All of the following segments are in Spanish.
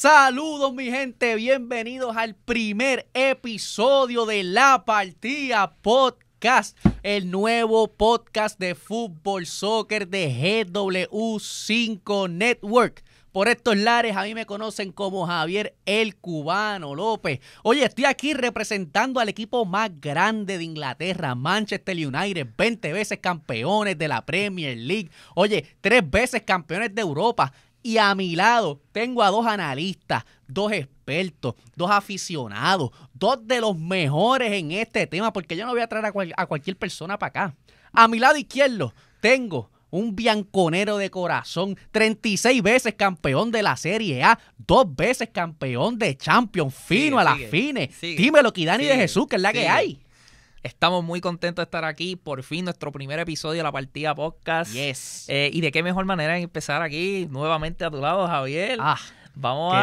Saludos mi gente, bienvenidos al primer episodio de La Partida Podcast, el nuevo podcast de fútbol soccer de GW5 Network. Por estos lares a mí me conocen como Javier el Cubano López. Oye, estoy aquí representando al equipo más grande de Inglaterra, Manchester United, 20 veces campeones de la Premier League. Oye, tres veces campeones de Europa, y a mi lado tengo a dos analistas, dos expertos, dos aficionados, dos de los mejores en este tema, porque yo no voy a traer a, cualquier persona para acá. A mi lado izquierdo tengo un bianconero de corazón, 36 veces campeón de la Serie A, dos veces campeón de Champions, fino a las fines. Dímelo, Kidani de Jesús, que es la que hay. Estamos muy contentos de estar aquí. Por fin, nuestro primer episodio de la partida podcast. Yes. Eh, y de qué mejor manera empezar aquí nuevamente a tu lado, Javier. Ah, vamos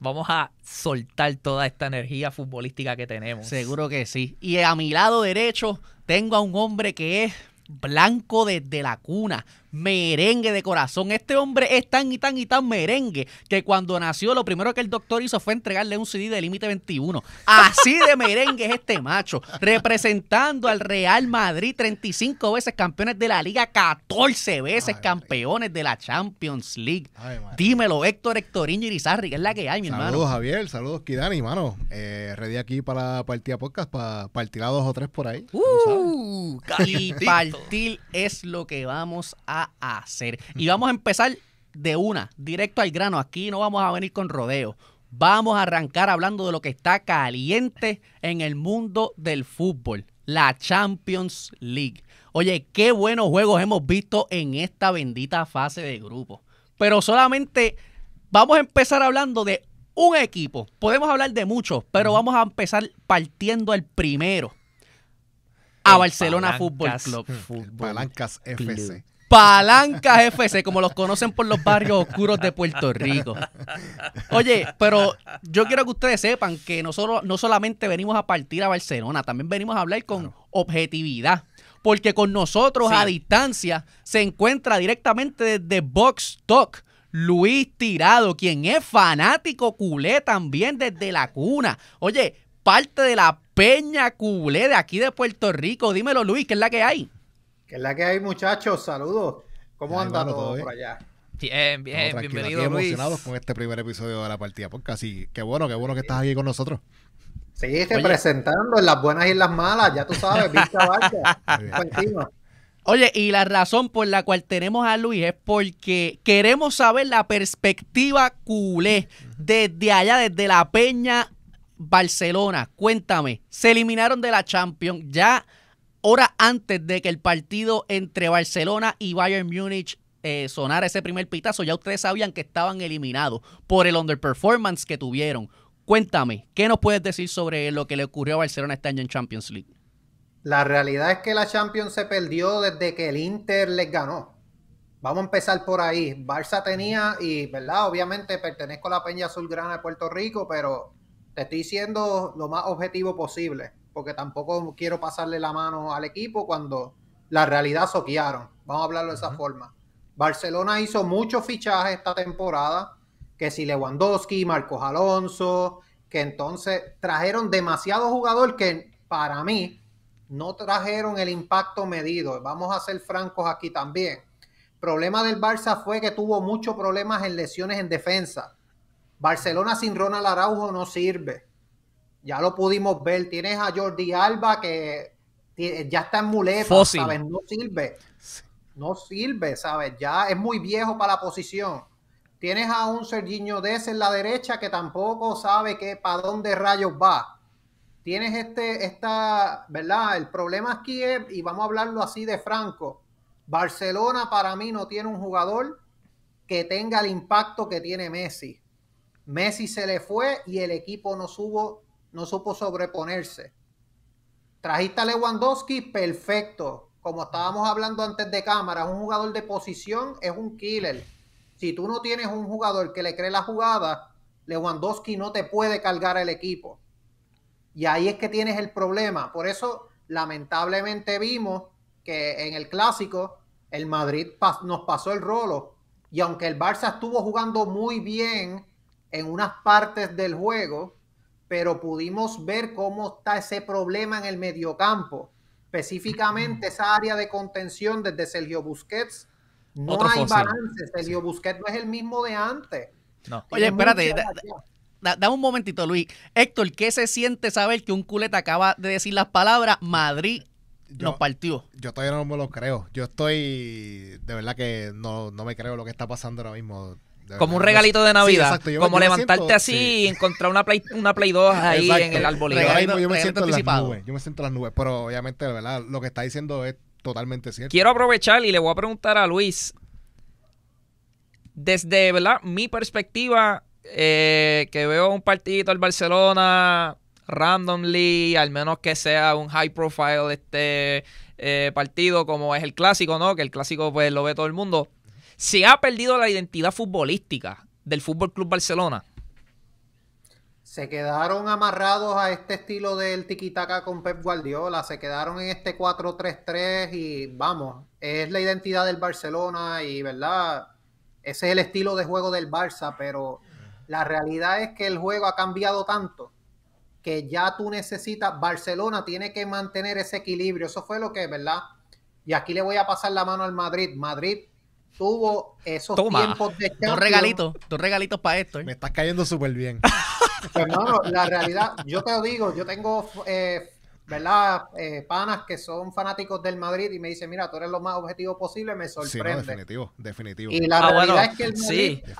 Vamos a soltar toda esta energía futbolística que tenemos. Seguro que sí. Y a mi lado derecho tengo a un hombre que es blanco desde la cuna merengue de corazón. Este hombre es tan y tan y tan merengue que cuando nació lo primero que el doctor hizo fue entregarle un CD de límite 21. Así de merengue es este macho, representando al Real Madrid 35 veces campeones de la liga, 14 veces campeones de la Champions League. Dímelo, Héctor Hectorinho Irizarri, que es la que hay, mi hermano. Saludos, Javier, saludos, Kidani, hermano Eh, aquí para Partida Podcast, para partir a dos o tres por ahí. Uh, y partir es lo que vamos a a hacer. Y vamos a empezar de una, directo al grano. Aquí no vamos a venir con rodeos. Vamos a arrancar hablando de lo que está caliente en el mundo del fútbol, la Champions League. Oye, qué buenos juegos hemos visto en esta bendita fase de grupo. Pero solamente vamos a empezar hablando de un equipo. Podemos hablar de muchos, pero vamos a empezar partiendo el primero. A Barcelona Fútbol Club. Palancas FC. Palancas FC, como los conocen por los barrios oscuros de Puerto Rico. Oye, pero yo quiero que ustedes sepan que nosotros no solamente venimos a partir a Barcelona, también venimos a hablar con objetividad. Porque con nosotros a distancia se encuentra directamente desde Box Talk. Luis Tirado, quien es fanático culé también desde la cuna. Oye, parte de la peña culé de aquí de Puerto Rico. Dímelo, Luis, ¿qué es la que hay? ¿Qué es la que hay, muchachos. Saludos. ¿Cómo andan anda todo, por allá? Bien, bien, bienvenido. Luis. emocionado emocionados con este primer episodio de la partida Porque así, qué bueno, qué bueno que estás aquí con nosotros. Sí, presentando en las buenas y en las malas, ya tú sabes, Vista Continúa. Oye, y la razón por la cual tenemos a Luis es porque queremos saber la perspectiva culé desde allá, desde la Peña, Barcelona. Cuéntame, se eliminaron de la Champions, ya horas antes de que el partido entre Barcelona y Bayern Múnich eh, sonara ese primer pitazo, ya ustedes sabían que estaban eliminados por el underperformance que tuvieron. Cuéntame, ¿qué nos puedes decir sobre lo que le ocurrió a Barcelona este año en Champions League? La realidad es que la Champions se perdió desde que el Inter les ganó. Vamos a empezar por ahí. Barça tenía, y verdad, obviamente pertenezco a la Peña Azulgrana de Puerto Rico, pero te estoy diciendo lo más objetivo posible porque tampoco quiero pasarle la mano al equipo cuando la realidad soquearon. Vamos a hablarlo de esa forma. Barcelona hizo muchos fichajes esta temporada, que si Lewandowski, Marcos Alonso, que entonces trajeron demasiado jugador que para mí no trajeron el impacto medido. Vamos a ser francos aquí también. Problema del Barça fue que tuvo muchos problemas en lesiones en defensa. Barcelona sin Ronald Araujo no sirve ya lo pudimos ver. Tienes a Jordi Alba que ya está en muleto, ¿sabes? No sirve. No sirve, ¿sabes? Ya es muy viejo para la posición. Tienes a un Serginho Dez en la derecha que tampoco sabe que para dónde rayos va. Tienes este, esta, ¿verdad? El problema aquí es, y vamos a hablarlo así de franco, Barcelona para mí no tiene un jugador que tenga el impacto que tiene Messi. Messi se le fue y el equipo no subo no supo sobreponerse. Trajiste Lewandowski, perfecto. Como estábamos hablando antes de cámara, un jugador de posición, es un killer. Si tú no tienes un jugador que le cree la jugada, Lewandowski no te puede cargar el equipo. Y ahí es que tienes el problema. Por eso, lamentablemente, vimos que en el clásico el Madrid nos pasó el rolo. Y aunque el Barça estuvo jugando muy bien en unas partes del juego, pero pudimos ver cómo está ese problema en el mediocampo, específicamente esa área de contención desde Sergio Busquets. No hay balance, Sergio Busquets no es el mismo de antes. Oye, espérate, da, un momentito, Luis. Héctor, ¿qué se siente saber que un culeta acaba de decir las palabras Madrid nos partió. Yo todavía no me lo creo. Yo estoy. De verdad que no, no, me creo lo que está pasando ahora mismo. Como un regalito de Navidad. como levantarte así y encontrar una Play, una play 2 ahí en el arbolito. yo me siento en las nubes. Yo me siento las nubes. Pero obviamente, ¿verdad? Lo que está diciendo es totalmente cierto. Quiero aprovechar y le voy a preguntar a Luis. Desde, ¿verdad? Mi perspectiva, eh, que veo un partido al Barcelona randomly, al menos que sea un high profile de este eh, partido como es el clásico, ¿no? Que el clásico pues lo ve todo el mundo. ¿Se ha perdido la identidad futbolística del Fútbol Club Barcelona? Se quedaron amarrados a este estilo del tiquitaca con Pep Guardiola, se quedaron en este 4-3-3 y vamos, es la identidad del Barcelona y verdad, ese es el estilo de juego del Barça, pero la realidad es que el juego ha cambiado tanto que ya tú necesitas, Barcelona tiene que mantener ese equilibrio, eso fue lo que, ¿verdad? Y aquí le voy a pasar la mano al Madrid. Madrid tuvo esos tiempos de Champions. Dos regalitos, dos regalitos para esto. ¿eh? Me estás cayendo súper bien. no pues, hermano, la realidad, yo te lo digo, yo tengo eh, ¿verdad? Eh, panas que son fanáticos del Madrid y me dicen, mira, tú eres lo más objetivo posible, me sorprende. Sí, definitivo, definitivo. Y la ah, realidad es que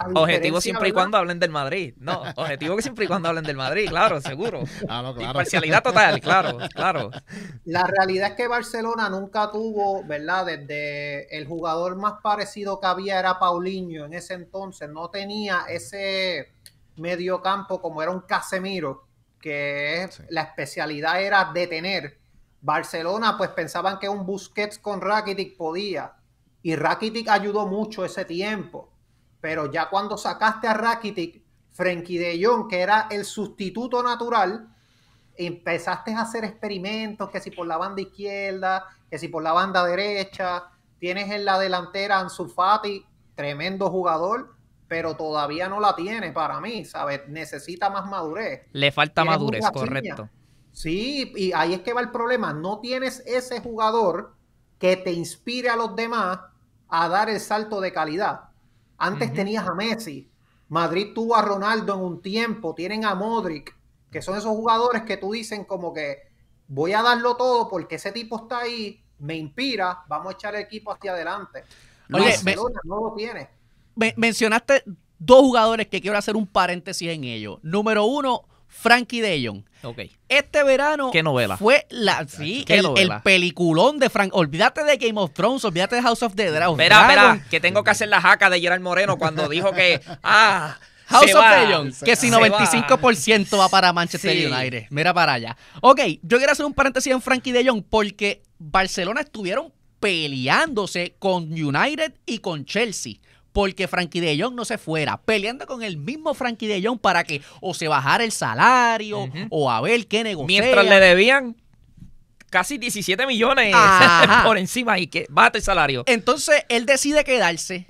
el objetivo siempre y cuando hablen del Madrid. No, objetivo que siempre y cuando hablen del Madrid, claro, seguro. Ah, claro. total, claro, claro. La realidad es que Barcelona nunca tuvo, ¿verdad? Desde el jugador más parecido que había era Paulinho en ese entonces, no tenía ese mediocampo como era un Casemiro que la especialidad era detener. Barcelona, pues pensaban que un Busquets con Rakitic podía. Y Rakitic ayudó mucho ese tiempo. Pero ya cuando sacaste a Rakitic, Frenkie de Jong, que era el sustituto natural, empezaste a hacer experimentos, que si por la banda izquierda, que si por la banda derecha, tienes en la delantera Ansu Fati, tremendo jugador, pero todavía no la tiene para mí, ¿sabes? Necesita más madurez. Le falta madurez, correcto. Sí, y ahí es que va el problema. No tienes ese jugador que te inspire a los demás a dar el salto de calidad. Antes tenías a Messi, Madrid tuvo a Ronaldo en un tiempo, tienen a Modric, que son esos jugadores que tú dicen como que voy a darlo todo porque ese tipo está ahí, me inspira, vamos a echar el equipo hacia adelante. Barcelona no lo tiene mencionaste dos jugadores que quiero hacer un paréntesis en ellos. Número uno, Frankie De Jong. Okay. Este verano fue la el, peliculón de Frank. Olvídate de Game of Thrones, olvídate de House of the Dragon. Espera, espera, que tengo que hacer la jaca de Gerard Moreno cuando dijo que ah, House of De the que si 95% va. para Manchester United. Mira para allá. Ok, yo quiero hacer un paréntesis en Frankie de Jong porque Barcelona estuvieron peleándose con United y con Chelsea porque Frankie de Jong no se fuera, peleando con el mismo Frankie de Jong para que o se bajara el salario o a ver qué negociaba. Mientras le debían casi 17 millones por encima y que bate el salario. Entonces él decide quedarse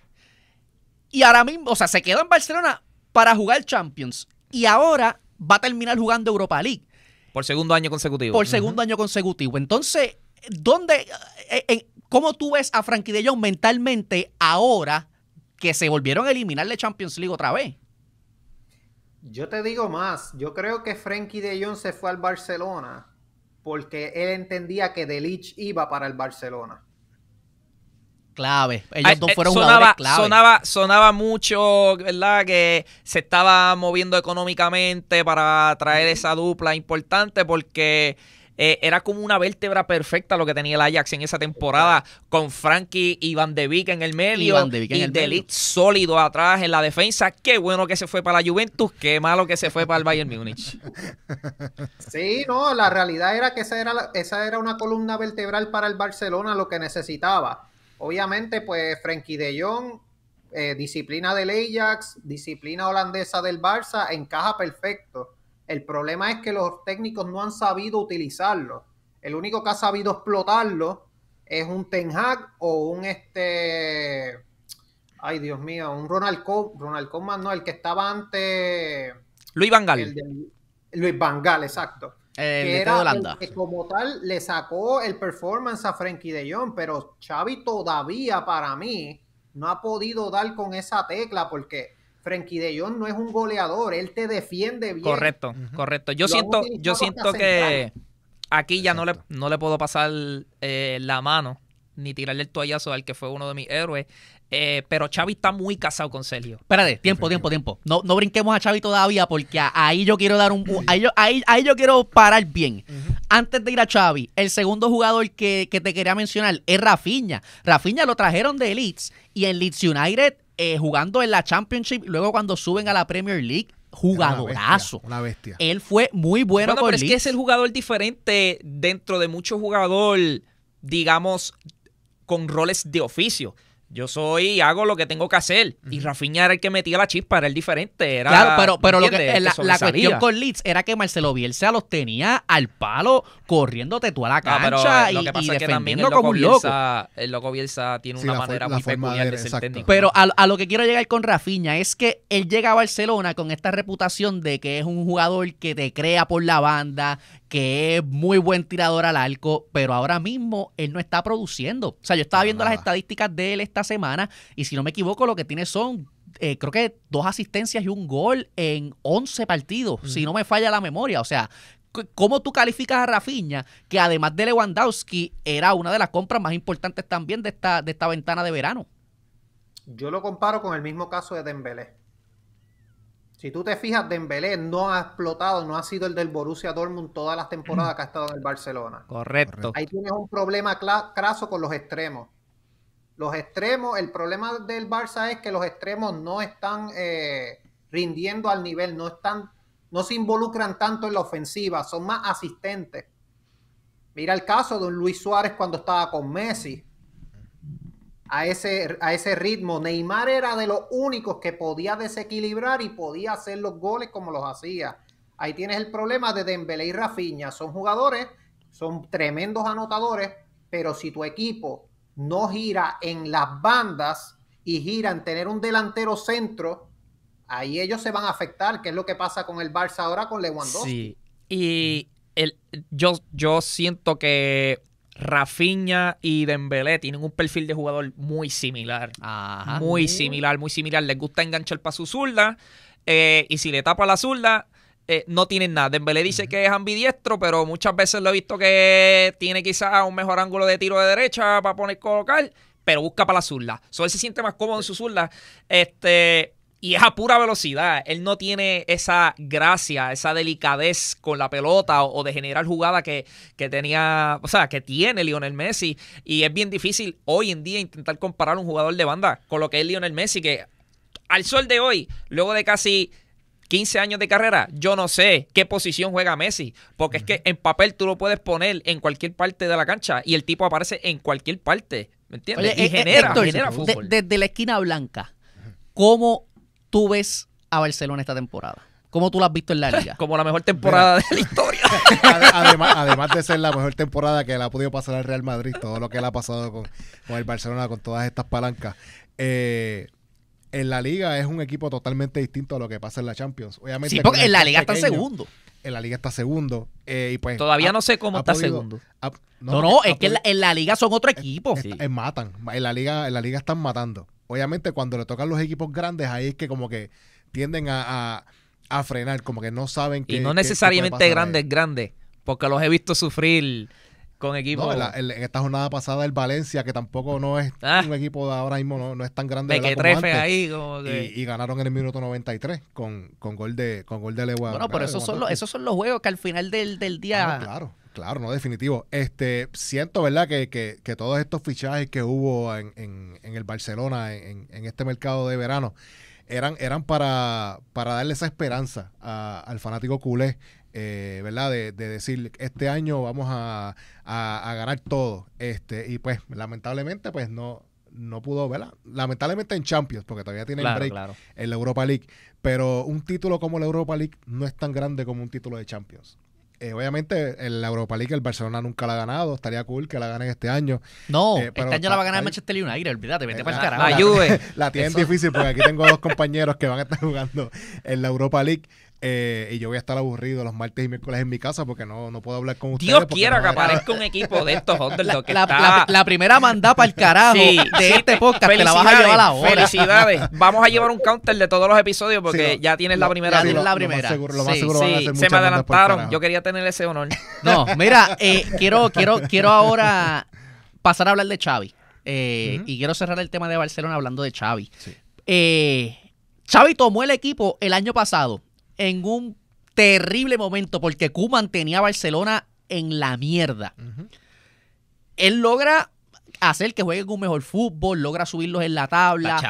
y ahora mismo, o sea, se quedó en Barcelona para jugar Champions y ahora va a terminar jugando Europa League. Por segundo año consecutivo. Por segundo año consecutivo. Entonces, ¿dónde, eh, eh, ¿cómo tú ves a Frankie de Jong mentalmente ahora? que se volvieron a eliminar de Champions League otra vez. Yo te digo más, yo creo que Frenkie de Jong se fue al Barcelona porque él entendía que De Delich iba para el Barcelona. Clave. Ellos dos eh, fueron Sonaba, sonaba mucho, ¿verdad? Que se estaba moviendo económicamente para traer esa dupla importante porque eh, era como una vértebra perfecta lo que tenía el Ajax en esa temporada con Frankie y Van de Beek en el medio y, de sólido atrás en la defensa. Qué bueno que se fue para la Juventus, qué malo que se fue para el Bayern Múnich. Sí, no, la realidad era que esa era, esa era una columna vertebral para el Barcelona, lo que necesitaba. Obviamente, pues Frankie de Jong eh, disciplina del Ajax, disciplina holandesa del Barça, encaja perfecto. El problema es que los técnicos no han sabido utilizarlo. El único que ha sabido explotarlo es un Ten Hag o un este. Ay, Dios mío, un Ronald Koeman, Ronald Koeman no, el que estaba antes. Luis Gaal. Luis Vangal, exacto. El de este Holanda. que como tal le sacó el performance a Frankie de Jong, pero Xavi todavía para mí no ha podido dar con esa tecla porque Frenkie de Jong no es un goleador, él te defiende bien. Correcto, correcto. Yo siento, yo siento que aquí ya no le, no le puedo pasar eh, la mano ni tirarle el toallazo al que fue uno de mis héroes. Eh, pero Xavi está muy casado con Sergio. Espérate, tiempo, tiempo, tiempo. No, no brinquemos a Xavi todavía porque ahí yo quiero dar un... Ahí ahí, yo quiero parar bien. Antes de ir a Xavi, el segundo jugador que, que te quería mencionar es Rafinha. Rafiña lo trajeron de Leeds y en Leeds United eh, jugando en la Championship, luego cuando suben a la Premier League, jugadorazo. Una bestia, Él fue muy bueno, bueno pero es que es el jugador diferente dentro de muchos jugador, digamos, con roles de oficio. Yo soy, hago lo que tengo que hacer. Y Rafinha era el que metía la chispa, era el diferente. Era, claro, pero, pero lo que, la, cuestión con Leeds era que Marcelo Bielsa los tenía al palo corriéndote tú a la cancha y, defendiendo como loco. El loco Bielsa tiene una manera muy peculiar de, Pero a, a, lo que quiero llegar con Rafinha es que él llega a Barcelona con esta reputación de que es un jugador que te crea por la banda, que es muy buen tirador al arco, pero ahora mismo él no está produciendo. O sea, yo estaba viendo las estadísticas de él esta semana y si no me equivoco, lo que tiene son eh, creo que dos asistencias y un gol en 11 partidos, si no me falla la memoria. O sea, ¿cómo tú calificas a Rafinha, que además de Lewandowski era una de las compras más importantes también de esta, de esta ventana de verano? Yo lo comparo con el mismo caso de Dembélé. Si tú te fijas, Dembélé no ha explotado, no ha sido el del Borussia Dortmund todas las temporadas que ha estado en el Barcelona. Correcto. Ahí tienes un problema craso con los extremos. Los extremos, el problema del Barça es que los extremos no están eh, rindiendo al nivel, no están, no se involucran tanto en la ofensiva, son más asistentes. Mira el caso de Luis Suárez cuando estaba con Messi a ese, a ese ritmo. Neymar era de los únicos que podía desequilibrar y podía hacer los goles como los hacía. Ahí tienes el problema de Dembélé y Rafinha. Son jugadores, son tremendos anotadores, pero si tu equipo no gira en las bandas y gira en tener un delantero centro, ahí ellos se van a afectar, que es lo que pasa con el Barça ahora con Lewandowski. Sí, y yo, yo siento que Rafiña y Dembélé tienen un perfil de jugador muy similar. Muy similar, muy similar. Les gusta enganchar para su zurda eh, y si le tapa la zurda, eh, no tienen nada. Dembélé dice que es ambidiestro, pero muchas veces lo he visto que tiene quizás un mejor ángulo de tiro de derecha para poner colocar, pero busca para la zurda. solo él se siente más cómodo en su zurda. Este, y es a pura velocidad. Él no tiene esa gracia, esa delicadez con la pelota o, de generar jugada que, tenía, o sea, que tiene Lionel Messi. Y es bien difícil hoy en día intentar comparar un jugador de banda con lo que es Lionel Messi, que al sol de hoy, luego de casi 15 años de carrera, yo no sé qué posición juega Messi, porque es que en papel tú lo puedes poner en cualquier parte de la cancha y el tipo aparece en cualquier parte, ¿me entiendes? y eh, eh, genera, genera fútbol. Desde la esquina blanca, ¿cómo tú ves a Barcelona esta temporada? ¿Cómo tú la has visto en la liga? Como la mejor temporada de la historia. además, de ser la mejor temporada que le ha podido pasar al Real Madrid, todo lo que le ha pasado con, con el Barcelona, con todas estas palancas. Eh, en la liga es un equipo totalmente distinto a lo que pasa en la Champions. sí, porque en la liga está segundo. En la liga está segundo. Eh, y pues, Todavía no sé cómo está segundo. no, no, es que en la, liga son otro equipo. matan. En la liga, en la liga están matando obviamente cuando le tocan los equipos grandes, ahí es que como que tienden a, frenar, como que no saben que... Y no necesariamente grandes, grandes, porque los he visto sufrir con equipos... en, esta jornada pasada el Valencia, que tampoco no es ah. un equipo de ahora mismo, no, es tan grande. como Y, ganaron en el minuto 93 con, con gol de con gol de Lewa. Bueno, pero esos son, los, esos son los juegos que al final del, día... claro Claro, no, definitivo. Este, siento, ¿verdad?, que, todos estos fichajes que hubo en, el Barcelona, en, este mercado de verano, eran, eran para, para darle esa esperanza al fanático culé, eh, ¿verdad?, de, de, decir, este año vamos a, ganar todo. Este, y pues, lamentablemente, pues no, no pudo, ¿verdad? Lamentablemente en Champions, porque todavía tiene el break en la Europa League. Pero un título como la Europa League no es tan grande como un título de Champions. Eh, obviamente, en la Europa League el Barcelona nunca la ha ganado. Estaría cool que la ganen este año. No, eh, este año la va a ganar el Manchester United. Olvídate, vete eh, para el La, la tienen difícil porque aquí tengo dos compañeros que van a estar jugando en la Europa League. Eh, y yo voy a estar aburrido los martes y miércoles en mi casa porque no, no puedo hablar con ustedes. Dios quiera que aparezca un equipo de estos la, primera mandada para el carajo de este podcast te la vas a llevar ahora. Felicidades. Vamos a llevar un counter de todos los episodios porque ya tienes la primera. la primera. Lo, más seguro a se me adelantaron. Yo quería tener ese honor. No, mira, eh, quiero, quiero, quiero ahora pasar a hablar de Xavi. Eh, y quiero cerrar el tema de Barcelona hablando de Xavi. Xavi tomó el equipo el año pasado en un terrible momento porque Kuman tenía a Barcelona en la mierda. Él logra hacer que jueguen un mejor fútbol, logra subirlos en la tabla.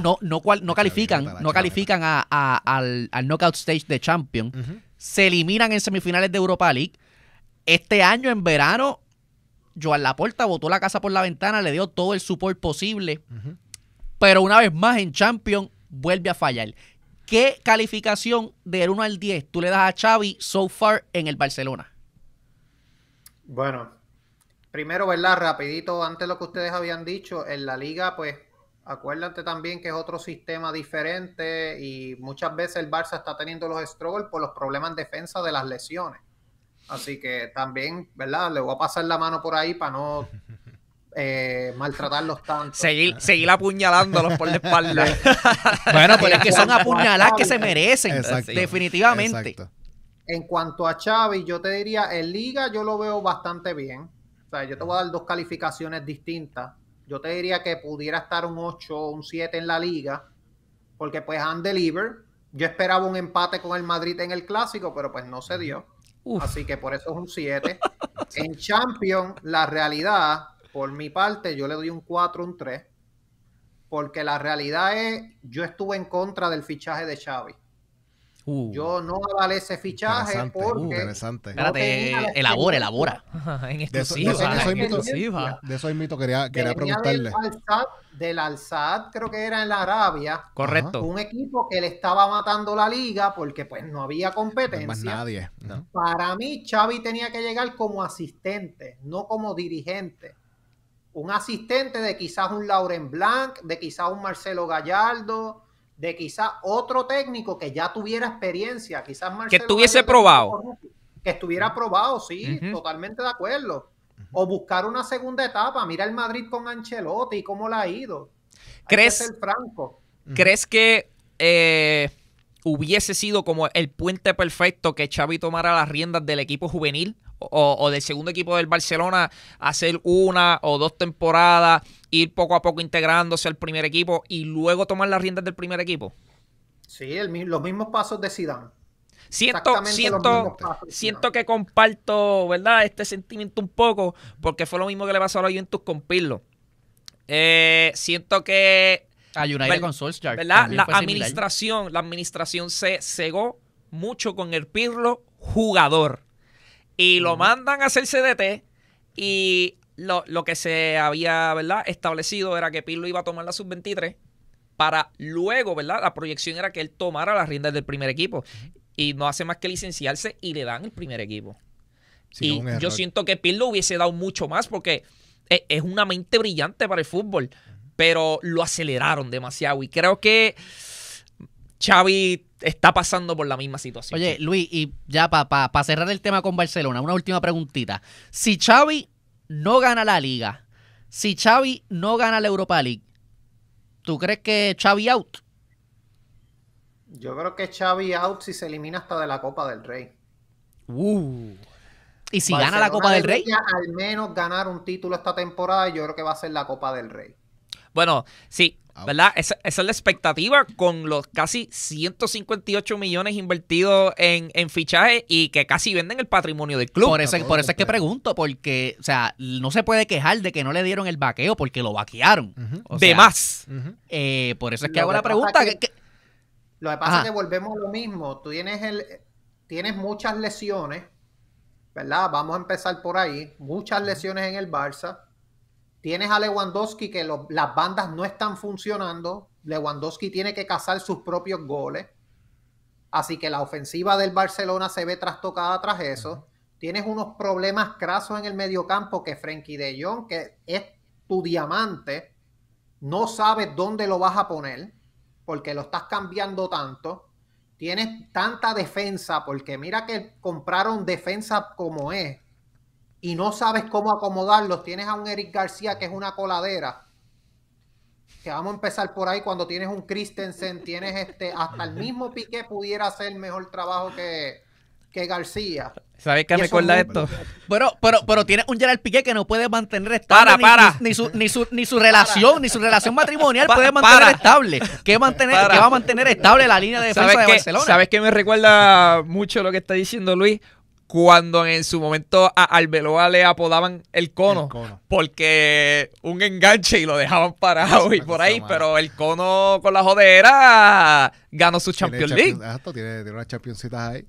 no, no, cual, no califican, no califican al, knockout stage de Champions. Se eliminan en semifinales de Europa League. Este año, en verano, Joan Laporta botó la casa por la ventana, le dio todo el support posible. Pero una vez más en Champions vuelve a fallar. ¿Qué calificación del 1 al 10 tú le das a Xavi so far en el Barcelona? Bueno, primero, ¿verdad? Rapidito, antes de lo que ustedes habían dicho, en la liga, pues acuérdate también que es otro sistema diferente y muchas veces el Barça está teniendo los struggles por los problemas en defensa de las lesiones. Así que también, ¿verdad? Le voy a pasar la mano por ahí para no eh, maltratarlos tanto. Seguir, seguir apuñalándolos por la espalda. bueno, pero es que son apuñaladas que se merecen, eh, definitivamente. En cuanto a Chávez yo te diría, en liga yo lo veo bastante bien. O sea, yo te voy a dar dos calificaciones distintas. Yo te diría que pudiera estar un 8 o un 7 en la liga, porque pues han deliver. Yo esperaba un empate con el Madrid en el clásico, pero pues no se dio. Así que por eso es un 7. en Champions, la realidad por mi parte, yo le doy un 4, un 3, porque la realidad es, yo estuve en contra del fichaje de Xavi. Uh. yo no avalé ese fichaje uh, porque. interesante. Eh, elabora, elabora. De eso, de hay, mito, quería, preguntarle. Del Al creo que era en la Arabia. Correcto. Un equipo que le estaba matando la liga porque pues no había competencia. Para mí, Xavi tenía que llegar como asistente, no como dirigente un asistente de quizás un Lauren Blanc, de quizás un Marcelo Gallardo, de quizás otro técnico que ya tuviera experiencia, quizás Marcelo Que estuviese probado. Que estuviera probado, sí, totalmente de acuerdo. O buscar una segunda etapa. Mira el Madrid con Ancelotti, cómo la ha ido. ¿Crees, que franco. ¿Crees que hubiese sido como el puente perfecto que Xavi tomara las riendas del equipo juvenil? o, del segundo equipo del Barcelona, hacer una o dos temporadas, ir poco a poco integrándose al primer equipo y luego tomar las riendas del primer equipo? Sí, los mismos pasos de Zidane. Siento, siento, siento que comparto, ¿verdad? Este sentimiento un poco, porque fue lo mismo que le pasó a la Juventus con Pirlo. Eh, siento que con La administración, la administración se cegó mucho con el Pirlo jugador y lo mandan a hacer CDT y lo, que se había ¿verdad? establecido era que Pirlo iba a tomar la sub-23 para luego, ¿verdad? La proyección era que él tomara las riendas del primer equipo y no hace más que licenciarse y le dan el primer equipo. y yo siento que Pirlo hubiese dado mucho más porque e, es una mente brillante para el fútbol, pero lo aceleraron demasiado y creo que Chavi está pasando por la misma situación. Oye, Luis, y ya para cerrar el tema con Barcelona, una última preguntita. Si Xavi no gana la Liga, si Xavi no gana la Europa League, ¿tú crees que Xavi out? Yo creo que Xavi out si se elimina hasta de la Copa del Rey. Uh. Y si gana la Copa del Rey. Al menos ganar un título esta temporada, yo creo que va a ser la Copa del Rey. Bueno, sí, ¿Verdad? Esa, es la expectativa con los casi 158 millones invertidos en, en fichajes y que casi venden el patrimonio del club. Por eso, es que pregunto, porque, o sea, no se puede quejar de que no le dieron el vaqueo porque lo vaquearon. de más. Eh, por eso es que hago la pregunta. lo que pasa es que volvemos a lo mismo. Tú tienes, el, tienes muchas lesiones, ¿verdad? Vamos a empezar por ahí. Muchas lesiones en el Barça Tienes a Lewandowski que las bandas no están funcionando. Lewandowski tiene que cazar sus propios goles. Así que la ofensiva del Barcelona se ve trastocada tras eso. Tienes unos problemas crasos en el mediocampo que Frenkie de Jong, que es tu diamante, no sabes dónde lo vas a poner porque lo estás cambiando tanto. Tienes tanta defensa porque mira que compraron defensa como es y no sabes cómo acomodarlos, tienes a un Eric García que es una coladera. Que vamos a empezar por ahí cuando tienes un Christensen, tienes este, hasta el mismo Piqué pudiera hacer mejor trabajo que, García. ¿Sabes qué recuerda esto? pero pero, pero tienes un Gerard Piqué que no puede mantener estable. Para, ni, para. Ni, su, relación, ni su relación matrimonial puede mantener estable. ¿Qué, que va a mantener estable la línea de defensa de Barcelona? ¿Sabes qué me recuerda mucho lo que está diciendo Luis? cuando en su momento a Arbeloa le apodaban el cono, porque un enganche y lo dejaban parado y por ahí, pero el cono con la jodera ganó su Champions League. Ah, tiene, unas championcitas ahí.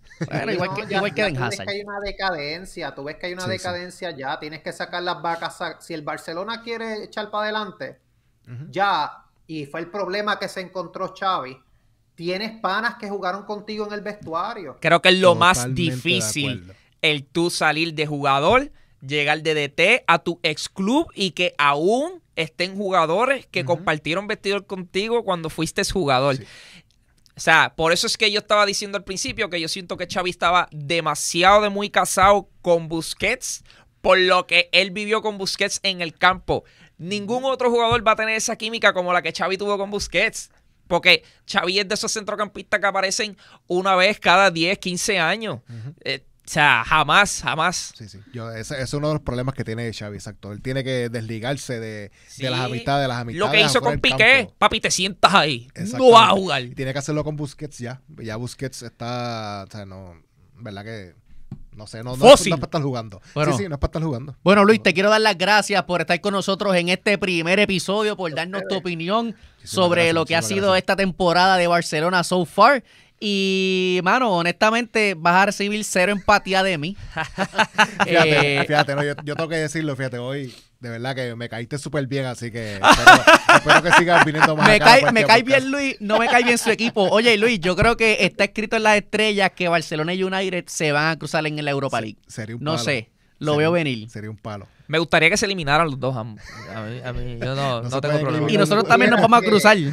igual, que, tú Ves que hay una decadencia, tú ves que hay una decadencia ya, tienes que sacar las vacas. Si el Barcelona quiere echar para adelante, ya, y fue el problema que se encontró Xavi, tienes panas que jugaron contigo en el vestuario. Creo que es lo más difícil el tú salir de jugador, llegar de DT a tu ex club y que aún estén jugadores que compartieron vestidor contigo cuando fuiste jugador. O sea, por eso es que yo estaba diciendo al principio que yo siento que Xavi estaba demasiado de muy casado con Busquets por lo que él vivió con Busquets en el campo. Ningún otro jugador va a tener esa química como la que Xavi tuvo con Busquets. Porque Xavi es de esos centrocampistas que aparecen una vez cada 10, 15 años. Eh, o sea, jamás, jamás. Sí, sí. ese, es uno de los problemas que tiene Xavi, exacto. Él tiene que desligarse de, las amistades, de las amistades. Lo que hizo con Piqué, papi, te sientas ahí. No vas a jugar. tiene que hacerlo con Busquets ya. Ya Busquets está, o sea, no, ¿verdad que no sé, no, no, es para estar jugando. sí, sí, no es para estar jugando. Bueno, Luis, te quiero dar las gracias por estar con nosotros en este primer episodio, por darnos tu opinión sobre lo que ha sido esta temporada de Barcelona so far. Y, mano, honestamente, vas a recibir cero empatía de mí. fíjate, eh, fíjate, yo, yo tengo que decirlo, fíjate, hoy de verdad que me caíste súper bien, así que espero, que sigan viniendo más. Me cae, me cae bien Luis, no me cae bien su equipo. Oye Luis, yo creo que está escrito en las estrellas que Barcelona y United se van a cruzar en el Europa League. Sería un palo. No sé. Lo veo venir. Sería un palo. Me gustaría que se eliminaran los dos. A a mí yo no, no tengo problema. Y nosotros también nos vamos a cruzar.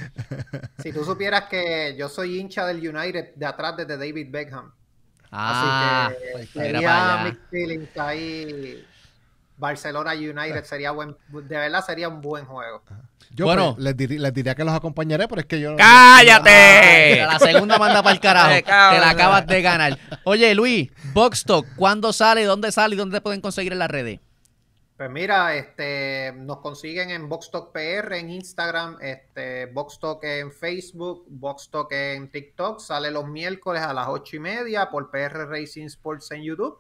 Si tú supieras que yo soy hincha del United de atrás desde David Beckham. Ah, así que pues, mi Mi feelings ahí Barcelona United sería buen, de verdad sería un buen juego. Yo bueno, pues, les, diría que los acompañaré, pero es que yo. ¡Cállate! la segunda manda para el carajo. Te la acabas de ganar. Oye, Luis, Boxtock, ¿cuándo sale? ¿Dónde sale? ¿Y dónde pueden conseguir en las redes? Pues mira, este, nos consiguen en Boxtalk PR, en Instagram, este, en Facebook, Boxtock en TikTok. Sale los miércoles a las ocho y media por PR Racing Sports en YouTube